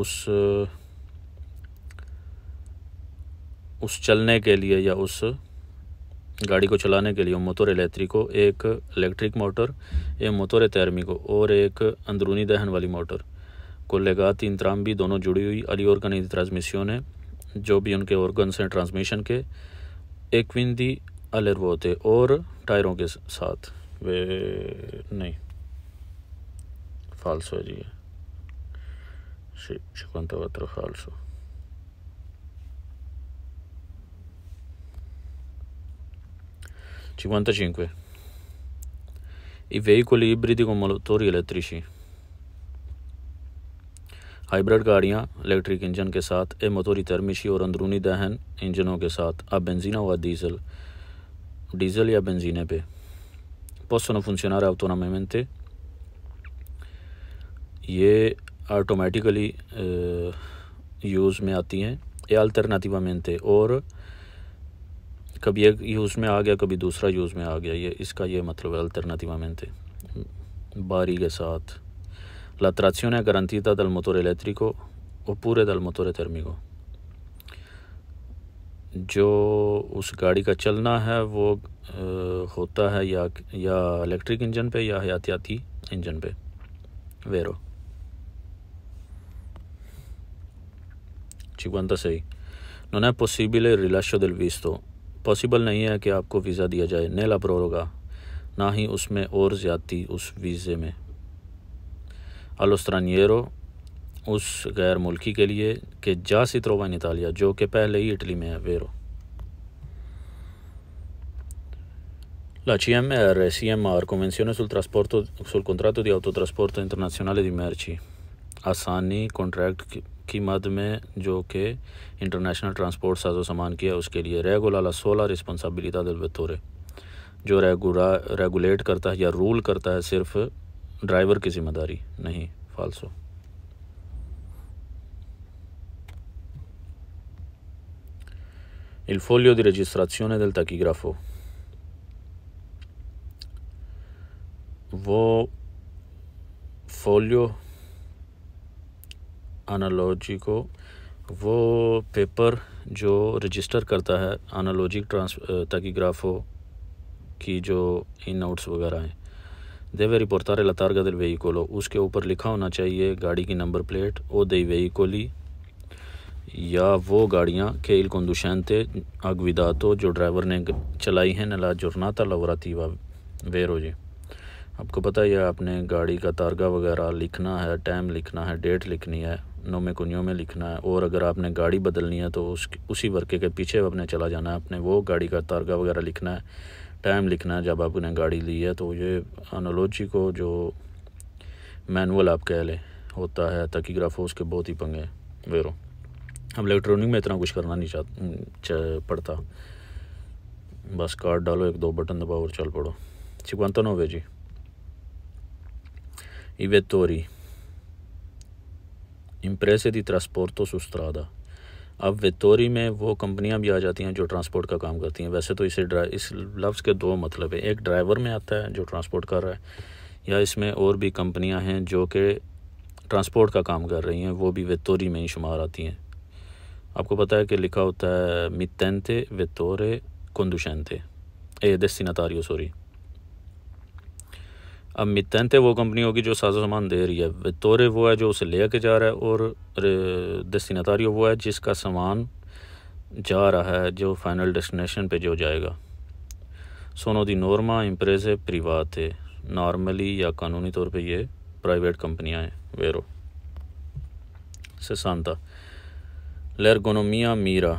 उस उस चलने के लिए या उस गाड़ी को चलाने के लिए मोटर इलेक्ट्रिको एक इलेक्ट्रिक मोटर एक मोटर तैरमी और एक अंदरूनी दहन वाली मोटर को तीन त्राम भी दोनों जुड़ी हुई अली ऑर्गन ट्रांसमिशन है जो भी उनके ऑर्गन हैं ट्रांसमिशन के एक विंदी अलर वो होते और टायरों के साथ वे नहीं फालसो जी शिकवंत फालसो 55. I veicoli ibridi con motori elettrici. Hybrid गाड़ियां इलेक्ट्रिक इंजन के साथ ए मोतोरी तर्मिशी और अंदरूनी दहन इंजनों के साथ अब बेंजीना व डीजल डीजल या बेंजीने पे possono funzionare autonomamente ये ऑटोमेटिकली यूज़ में आती हैं या अल्टरनेटिवामेंटे और कभी एक यूज़ में आ गया कभी दूसरा यूज़ में आ गया ये इसका ये मतलब है अल्टरनेटिवा में बारी के साथ लतराचियों ने गारंटी था दल मोतोर इलेक्ट्रिको और पूरे दल मतोरे थर्मी को जो उस गाड़ी का चलना है वो होता है या या इलेक्ट्रिक इंजन पे या हयातियाती इंजन पे वेरो चिकवंता सही नोना पॉसिबल है रिलाशो दिल तो पॉसिबल नहीं है कि आपको वीज़ा दिया जाए नेल अप्रोर होगा ना ही उसमें और ज़्यादती उस वीज़े में अलोस्तरानियरो उस गैर मुल्की के लिए कि जा सित्रोवा इन इतालिया जो कि पहले ही इटली में है वेरो आर La CMR, CMR, Convenzione sul, sul contratto di autotrasporto international दी merci, आसानी कॉन्ट्रैक्ट की मद में जो कि इंटरनेशनल ट्रांसपोर्ट साजो सामान किया उसके लिए रेगुला ला सोला रिस्पॉन्सिबिलिता दिल बतौरे जो रेगुला रेगुलेट करता है या रूल करता है सिर्फ ड्राइवर की जिम्मेदारी नहीं फालसो Il foglio di registrazione del ग्राफो वो फोलियो एनालॉजी को वो पेपर जो रजिस्टर करता है एनालॉजिक ट्रांस ग्राफो की जो इन नोट्स वगैरह हैं देवेरी पोर्तारे लतारगा दिल वेहीकोलो उसके ऊपर लिखा होना चाहिए गाड़ी की नंबर प्लेट ओ दई वेहीकोली या वो गाड़ियाँ के थे अगविदा अगविदातो जो ड्राइवर ने चलाई हैं नला जुर्नाता लवराती व वेरोजे आपको पता ही है आपने गाड़ी का तारगा वगैरह लिखना है टाइम लिखना है डेट लिखनी है नौमे कुनियों में लिखना है और अगर आपने गाड़ी बदलनी है तो उस उसी वर्के के पीछे आपने चला जाना है अपने वो गाड़ी का तारगा वगैरह लिखना है टाइम लिखना है जब आपने गाड़ी ली है तो ये अनोलॉजी को जो मैनुअल आप कह लें होता है तकीग्राफो उसके बहुत ही पंगे वेरो हम अब इलेक्ट्रॉनिक में इतना कुछ करना नहीं चाह पड़ता बस कार्ड डालो एक दो बटन दबाओ और चल पड़ो छिपंतन होवे जी तोरी इम्प्रेसे दी ट्रांसपोर्टो सुस्त्रादा अब वेतोरी में वो कंपनियां भी आ जाती हैं जो ट्रांसपोर्ट का काम करती हैं वैसे तो इसे इस लफ्ज़ के दो मतलब है एक ड्राइवर में आता है जो ट्रांसपोर्ट कर रहा है या इसमें और भी कंपनियां हैं जो कि ट्रांसपोर्ट का काम कर रही हैं वो भी वेतोरी में ही शुमार आती हैं आपको पता है कि लिखा होता है मितनते वेतोरे कुंदुशैनते ए दस्ती नतारियो सॉरी अब मितन वो कंपनी होगी जो साजो सामान दे रही है वितोरे वो है जो उसे ले के जा रहा है और दस्तिनतारी वो है जिसका सामान जा रहा है जो फाइनल डेस्टिनेशन पे जो जाएगा सोनो दी नॉर्मा इम्प्रेस है प्रिवात है नॉर्मली या कानूनी तौर पे ये प्राइवेट कंपनियां हैं वेरो सेसानता लेरगोनोमिया Meera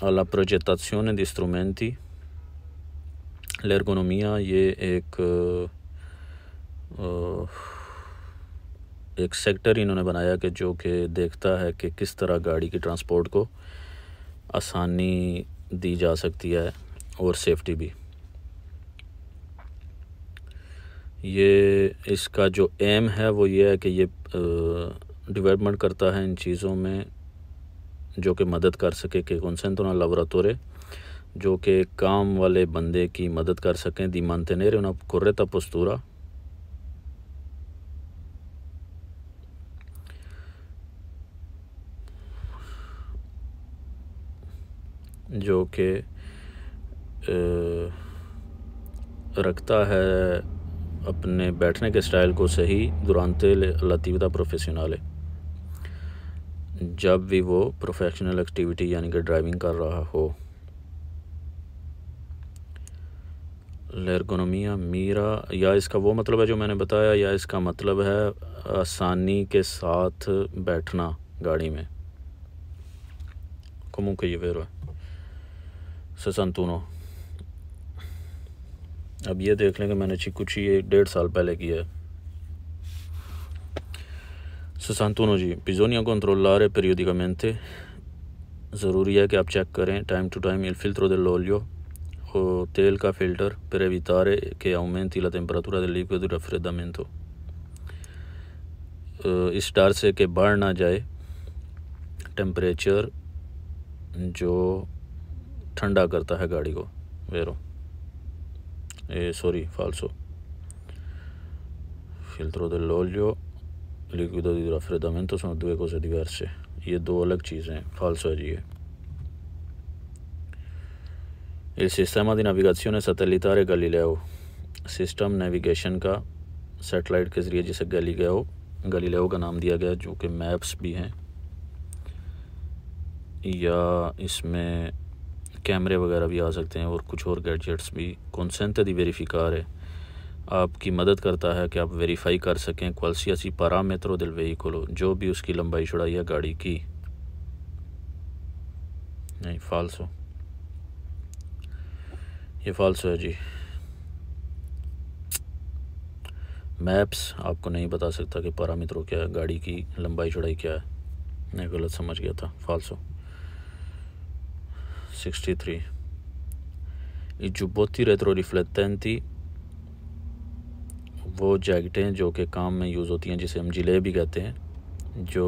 alla progettazione di strumenti, l'ergonomia ये एक एक सेक्टर इन्होंने बनाया कि जो कि देखता है कि किस तरह गाड़ी की ट्रांसपोर्ट को आसानी दी जा सकती है और सेफ्टी भी ये इसका जो एम है वो ये है कि ये डेवलपमेंट करता है इन चीज़ों में जो कि मदद कर सके कि consentono तो लवरा lavoratore जो कि काम वाले बंदे की मदद कर सकें दी मानतेनेरे उन्हें कुर्रता पस्तूरा जो कि रखता है अपने बैठने के स्टाइल को सही दुरानते लतीवता प्रोफेशनल है जब भी वो प्रोफेशनल एक्टिविटी यानी कि ड्राइविंग कर रहा हो लेरगोनोमिया मीरा या इसका वो मतलब है जो मैंने बताया या इसका मतलब है आसानी के साथ बैठना गाड़ी में como फिर वह 61 अब ये देख लें कि मैंने कुछ ही डेढ़ साल पहले किया है 61 जी पिजोनिया को अंतरोल्लारे पीरियोडिकामेंटे ज़रूरी है कि आप चेक करें टाइम टू टाइम इल फिल्ट्रो लियो और तेल का फिल्टर पर evitare che aumenti la temperatura del liquido di raffreddamento इस डर से कि बढ़ ना जाए टेम्परेचर जो ठंडा करता है गाड़ी को वेरो ए सॉरी फाल्सो फिल्ट्रो लियो liquido di raffreddamento sono due cose diverse. Io due le cose, falso è io. Il sistema di navigazione satellitare Galileo system navigation का सैटेलाइट के ज़रिए जिसे गलीलियो गलीलियो का नाम दिया गया जो कि मैप्स भी हैं या इसमें कैमरे वगैरह भी आ सकते हैं और कुछ और गैजेट्स भी कॉन्सेंट दी वेरीफिकार है आपकी मदद करता है कि आप वेरीफाई कर सकें क्वालसियासी पैरामीटरों दिल वहीकुल जो भी उसकी लंबाई छुड़ाई है गाड़ी की नहीं फाल्स हो ये फाल्स है जी मैप्स आपको नहीं बता सकता कि पैरामीटरों क्या है गाड़ी की लंबाई चौड़ाई क्या है मैं गलत समझ गया था फाल्सो सिक्सटी थ्री जुब्बोती रेत्रो तैंती वो जैकेटें जो कि काम में यूज़ होती हैं जिसे हम जिले भी कहते हैं जो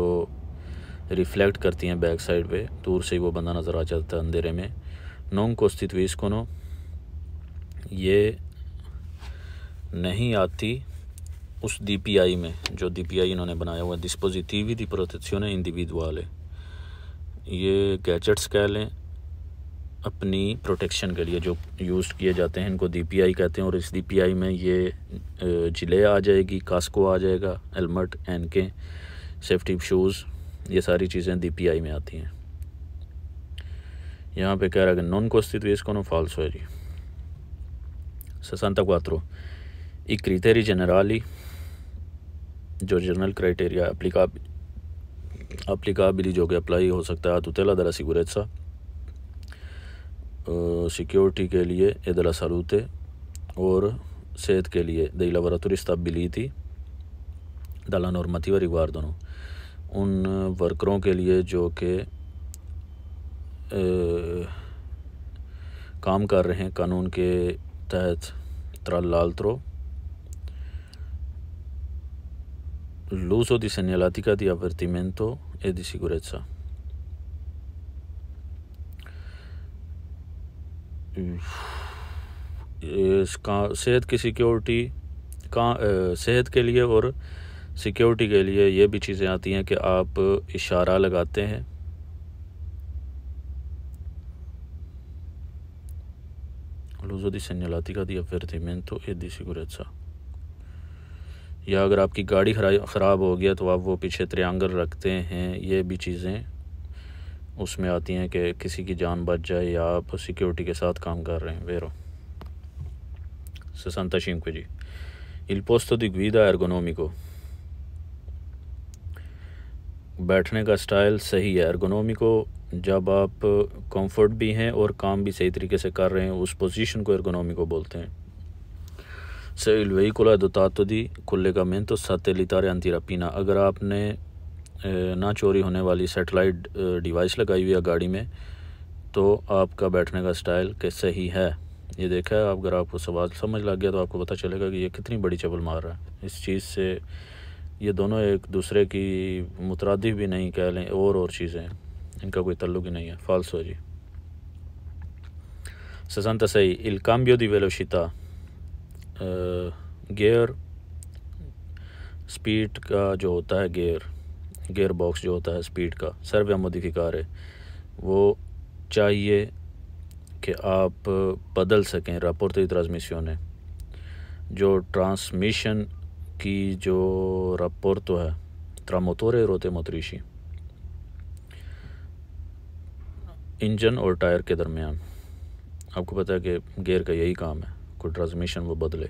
रिफ़्लेक्ट करती हैं बैक साइड पे दूर से ही वो बंदा नज़र आ जाता है अंधेरे में नोंग कोस्ती त्वीस नो ये नहीं आती उस डीपीआई में जो डीपीआई इन्होंने बनाया हुआ है डिस्पोजिटिव दी प्रोटेक्शन इंडिविजुअल है ये गैजेट्स कह लें अपनी प्रोटेक्शन के लिए जो यूज़ किए जाते हैं इनको डीपीआई कहते हैं और इस डीपीआई में ये जिले आ जाएगी कास्को आ जाएगा हेलमेट एन के सेफ्टी शूज़ ये सारी चीज़ें डीपीआई में आती हैं यहाँ पे कह रहा है नॉन इसको फॉल्स हो जी è क्वात्रो एक क्रिटेरी जनरली जो जनरल क्राइटेरिया अप्लीकाबिली जो कि अप्लाई हो सकता है तो तेला दरा सिगुरेसा सिक्योरिटी के लिए एदला सालूते और सेहत के लिए दई लबोरातोरी स्टाफ थी दालान और मती दोनों उन वर्करों के लिए जो आ, काम कर रहे हैं कानून के तहत त्रल लाल त्रो l'uso di segnalatica di avvertimento ए दिसी sicurezza. इसका सेहत की सिक्योरिटी का सेहत के लिए और सिक्योरिटी के लिए ये भी चीज़ें आती हैं कि आप इशारा लगाते हैं दी l'uso di segnalatica di avvertimento e दी sicurezza या अगर आपकी गाड़ी खराब हो गया तो आप वो पीछे त्रियांगल रखते हैं ये भी चीज़ें उसमें आती हैं कि किसी की जान बच जाए या आप सिक्योरिटी के साथ काम कर रहे हैं वेरो vero65 जी इल पोस्तो di guida बैठने का स्टाइल सही है एर्गोनोमिको जब आप कंफर्ट भी हैं और काम भी सही तरीके से कर रहे हैं उस पोजीशन को एर्गोनोमिको बोलते हैं se il veicolo è dotato di collegamento अंतिरा पीना अगर आपने ना चोरी होने वाली सेटेलाइट डिवाइस लगाई हुई है गाड़ी में तो आपका बैठने का स्टाइल कैसे ही है ये देखा है अगर आपको सवाल समझ लग गया तो आपको पता चलेगा कि ये कितनी बड़ी चबल मार रहा है इस चीज़ से ये दोनों एक दूसरे की मुतरद भी नहीं कह लें और और चीज़ें इनका कोई तल्लुक ही नहीं है फ़ालसो हो जी ससंत सही इलकाम्बियो दी वेलोशिता गेयर स्पीड का जो होता है गेयर गेयर बॉक्स जो होता है स्पीड का सर्व आमदी की है वो चाहिए कि आप बदल सकें रापोर्ते तो ट्रांसमिशन जो ट्रांसमिशन की जो रापोर्तो है त्रामोतोरे रोते मोतरीशी इंजन और टायर के दरमियान आपको पता है कि गेयर का यही काम है कोई ट्रांसमिशन वो बदले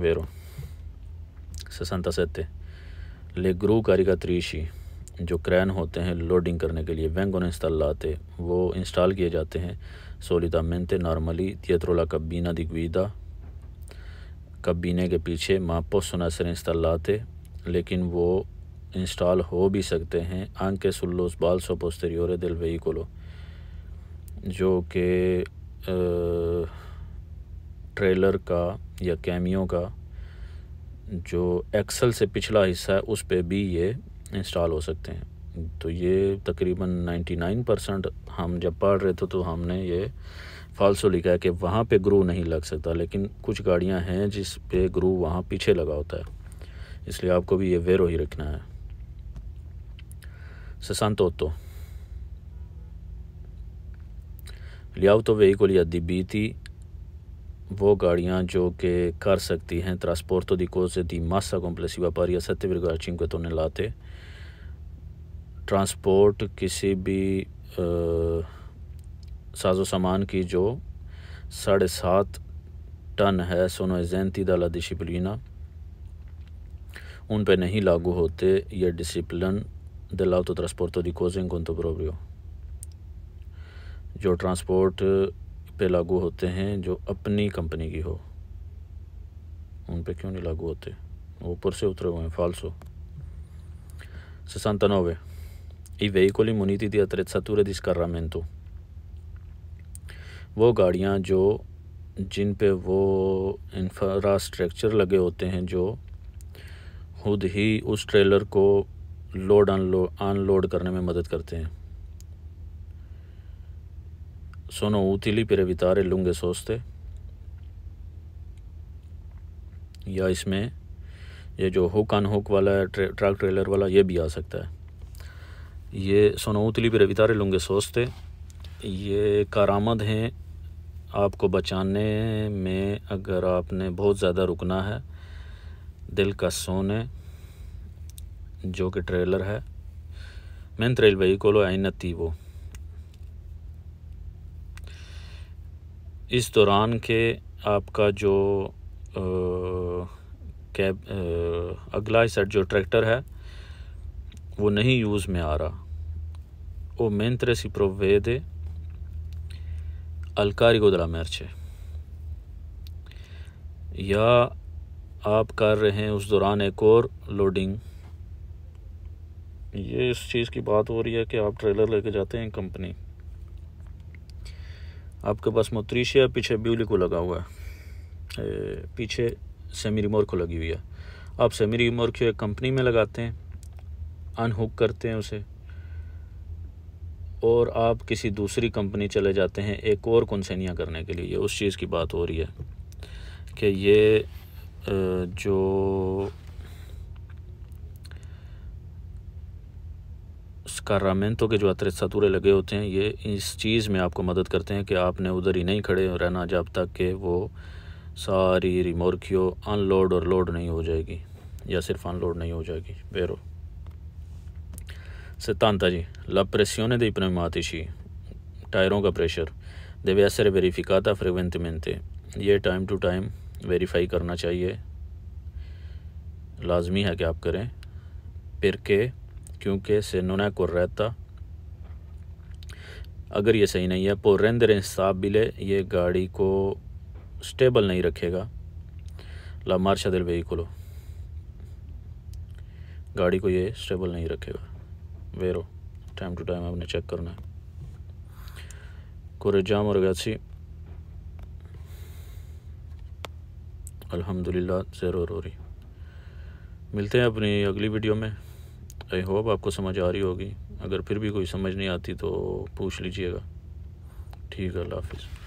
वेरो सत्य सत्ते लेग्रू त्रीशी जो क्रैन होते हैं लोडिंग करने के लिए वेंगोन इंस्टालाते वो इंस्टॉल किए जाते हैं सोलिता मेनते नॉर्मली तियत्रोला कबीना दिग्विदा कबीने के पीछे मापो सुनासर इंस्टालाते लेकिन वो इंस्टॉल हो भी सकते हैं आंके सुल्लोस बाल सो पोस्teriore को लो जो कि ट्रेलर का या कैमियों का जो एक्सल से पिछला हिस्सा है उस पर भी ये इंस्टॉल हो सकते हैं तो ये तकरीबन 99 परसेंट हम जब पढ़ रहे थे तो हमने ये फालसो लिखा है कि वहाँ पे ग्रू नहीं लग सकता लेकिन कुछ गाड़ियाँ हैं जिस पे ग्रू वहाँ पीछे लगा होता है इसलिए आपको भी ये वेरो ही रखना है को लिया दिबी थी वो गाड़ियाँ जो कि कर सकती हैं मासा di व्यापारी या सत्य complessiva चिंग के तोने लाते ट्रांसपोर्ट किसी भी साजो सामान की जो साढ़े सात टन है सोनो जैनती दाला डिसिप्लिना उन पर नहीं लागू होते ये डिसिप्लिन दिलाओ तो ट्रांसपोर्ट तो दिकोजें कौन तो प्रोब्रियो जो ट्रांसपोर्ट पे लागू होते हैं जो अपनी कंपनी की हो उन पे क्यों नहीं लागू होते ऊपर से उतरे हुए हैं फाल्सो 69 i veicoli muniti di attrezzature di तो वो गाड़ियाँ जो जिन पे वो इंफ्रास्ट्रक्चर लगे होते हैं जो खुद ही उस ट्रेलर को लोड अनलोड अनलोड करने में मदद करते हैं sono utili per evitare lunghe soste या इसमें ये जो हुक अन हुक वाला है ट्रे, ट्रक ट्रेलर वाला ये भी आ सकता है ये सोनो उतली पर रवितारे लूँगे सोचते ये कारामद हैं आपको बचाने में अगर आपने बहुत ज़्यादा रुकना है दिल का सोने जो कि ट्रेलर है मेन ट्रेल वही को लो नती वो इस दौरान के आपका जो कैब अगला सेट जो ट्रैक्टर है वो नहीं यूज़ में आ रहा वो mentre si provvede al carico della merce या आप कर रहे हैं उस दौरान एक और लोडिंग ये इस चीज़ की बात हो रही है कि आप ट्रेलर लेके जाते हैं कंपनी आपके पास मोत्रीशिया पीछे ब्यूली को लगा हुआ है पीछे सेमी रिमोर को लगी हुई है आप सेमी रिमोर को एक कंपनी में लगाते हैं अनहुक करते हैं उसे और आप किसी दूसरी कंपनी चले जाते हैं एक और कौनसेनिया करने के लिए उस चीज़ की बात हो रही है कि ये जो कार्रामेंतों के जो सतूरे लगे होते हैं ये इस चीज़ में आपको मदद करते हैं कि आपने उधर ही नहीं खड़े रहना जब तक कि वो सारी रिमोर्कियो अनलोड और लोड नहीं हो जाएगी या सिर्फ अनलोड नहीं हो जाएगी वेरो सिद्धांता जी लप्रेसियों ने दी पनेमातिशी टायरों का प्रेशर देवे असर वेरीफिकाता फ्रिक्वेंटमेंटे ये टाइम टू टाइम वेरीफाई करना चाहिए लाजमी है कि आप करें फिर के क्योंकि से non è अगर ये सही नहीं है तो रेंदर इंसाफ भी ले ये गाड़ी को स्टेबल नहीं रखेगा ला मार्शा दिल खुलो गाड़ी को ये स्टेबल नहीं रखेगा वेरो टाइम टू टाइम आपने चेक करना है correggiamo ragazzi अल्हम्दुलिल्लाह ज़ेरो रोरी मिलते हैं अपनी अगली वीडियो में आई होप आपको समझ आ रही होगी अगर फिर भी कोई समझ नहीं आती तो पूछ लीजिएगा ठीक है अल्लाह हाफिज़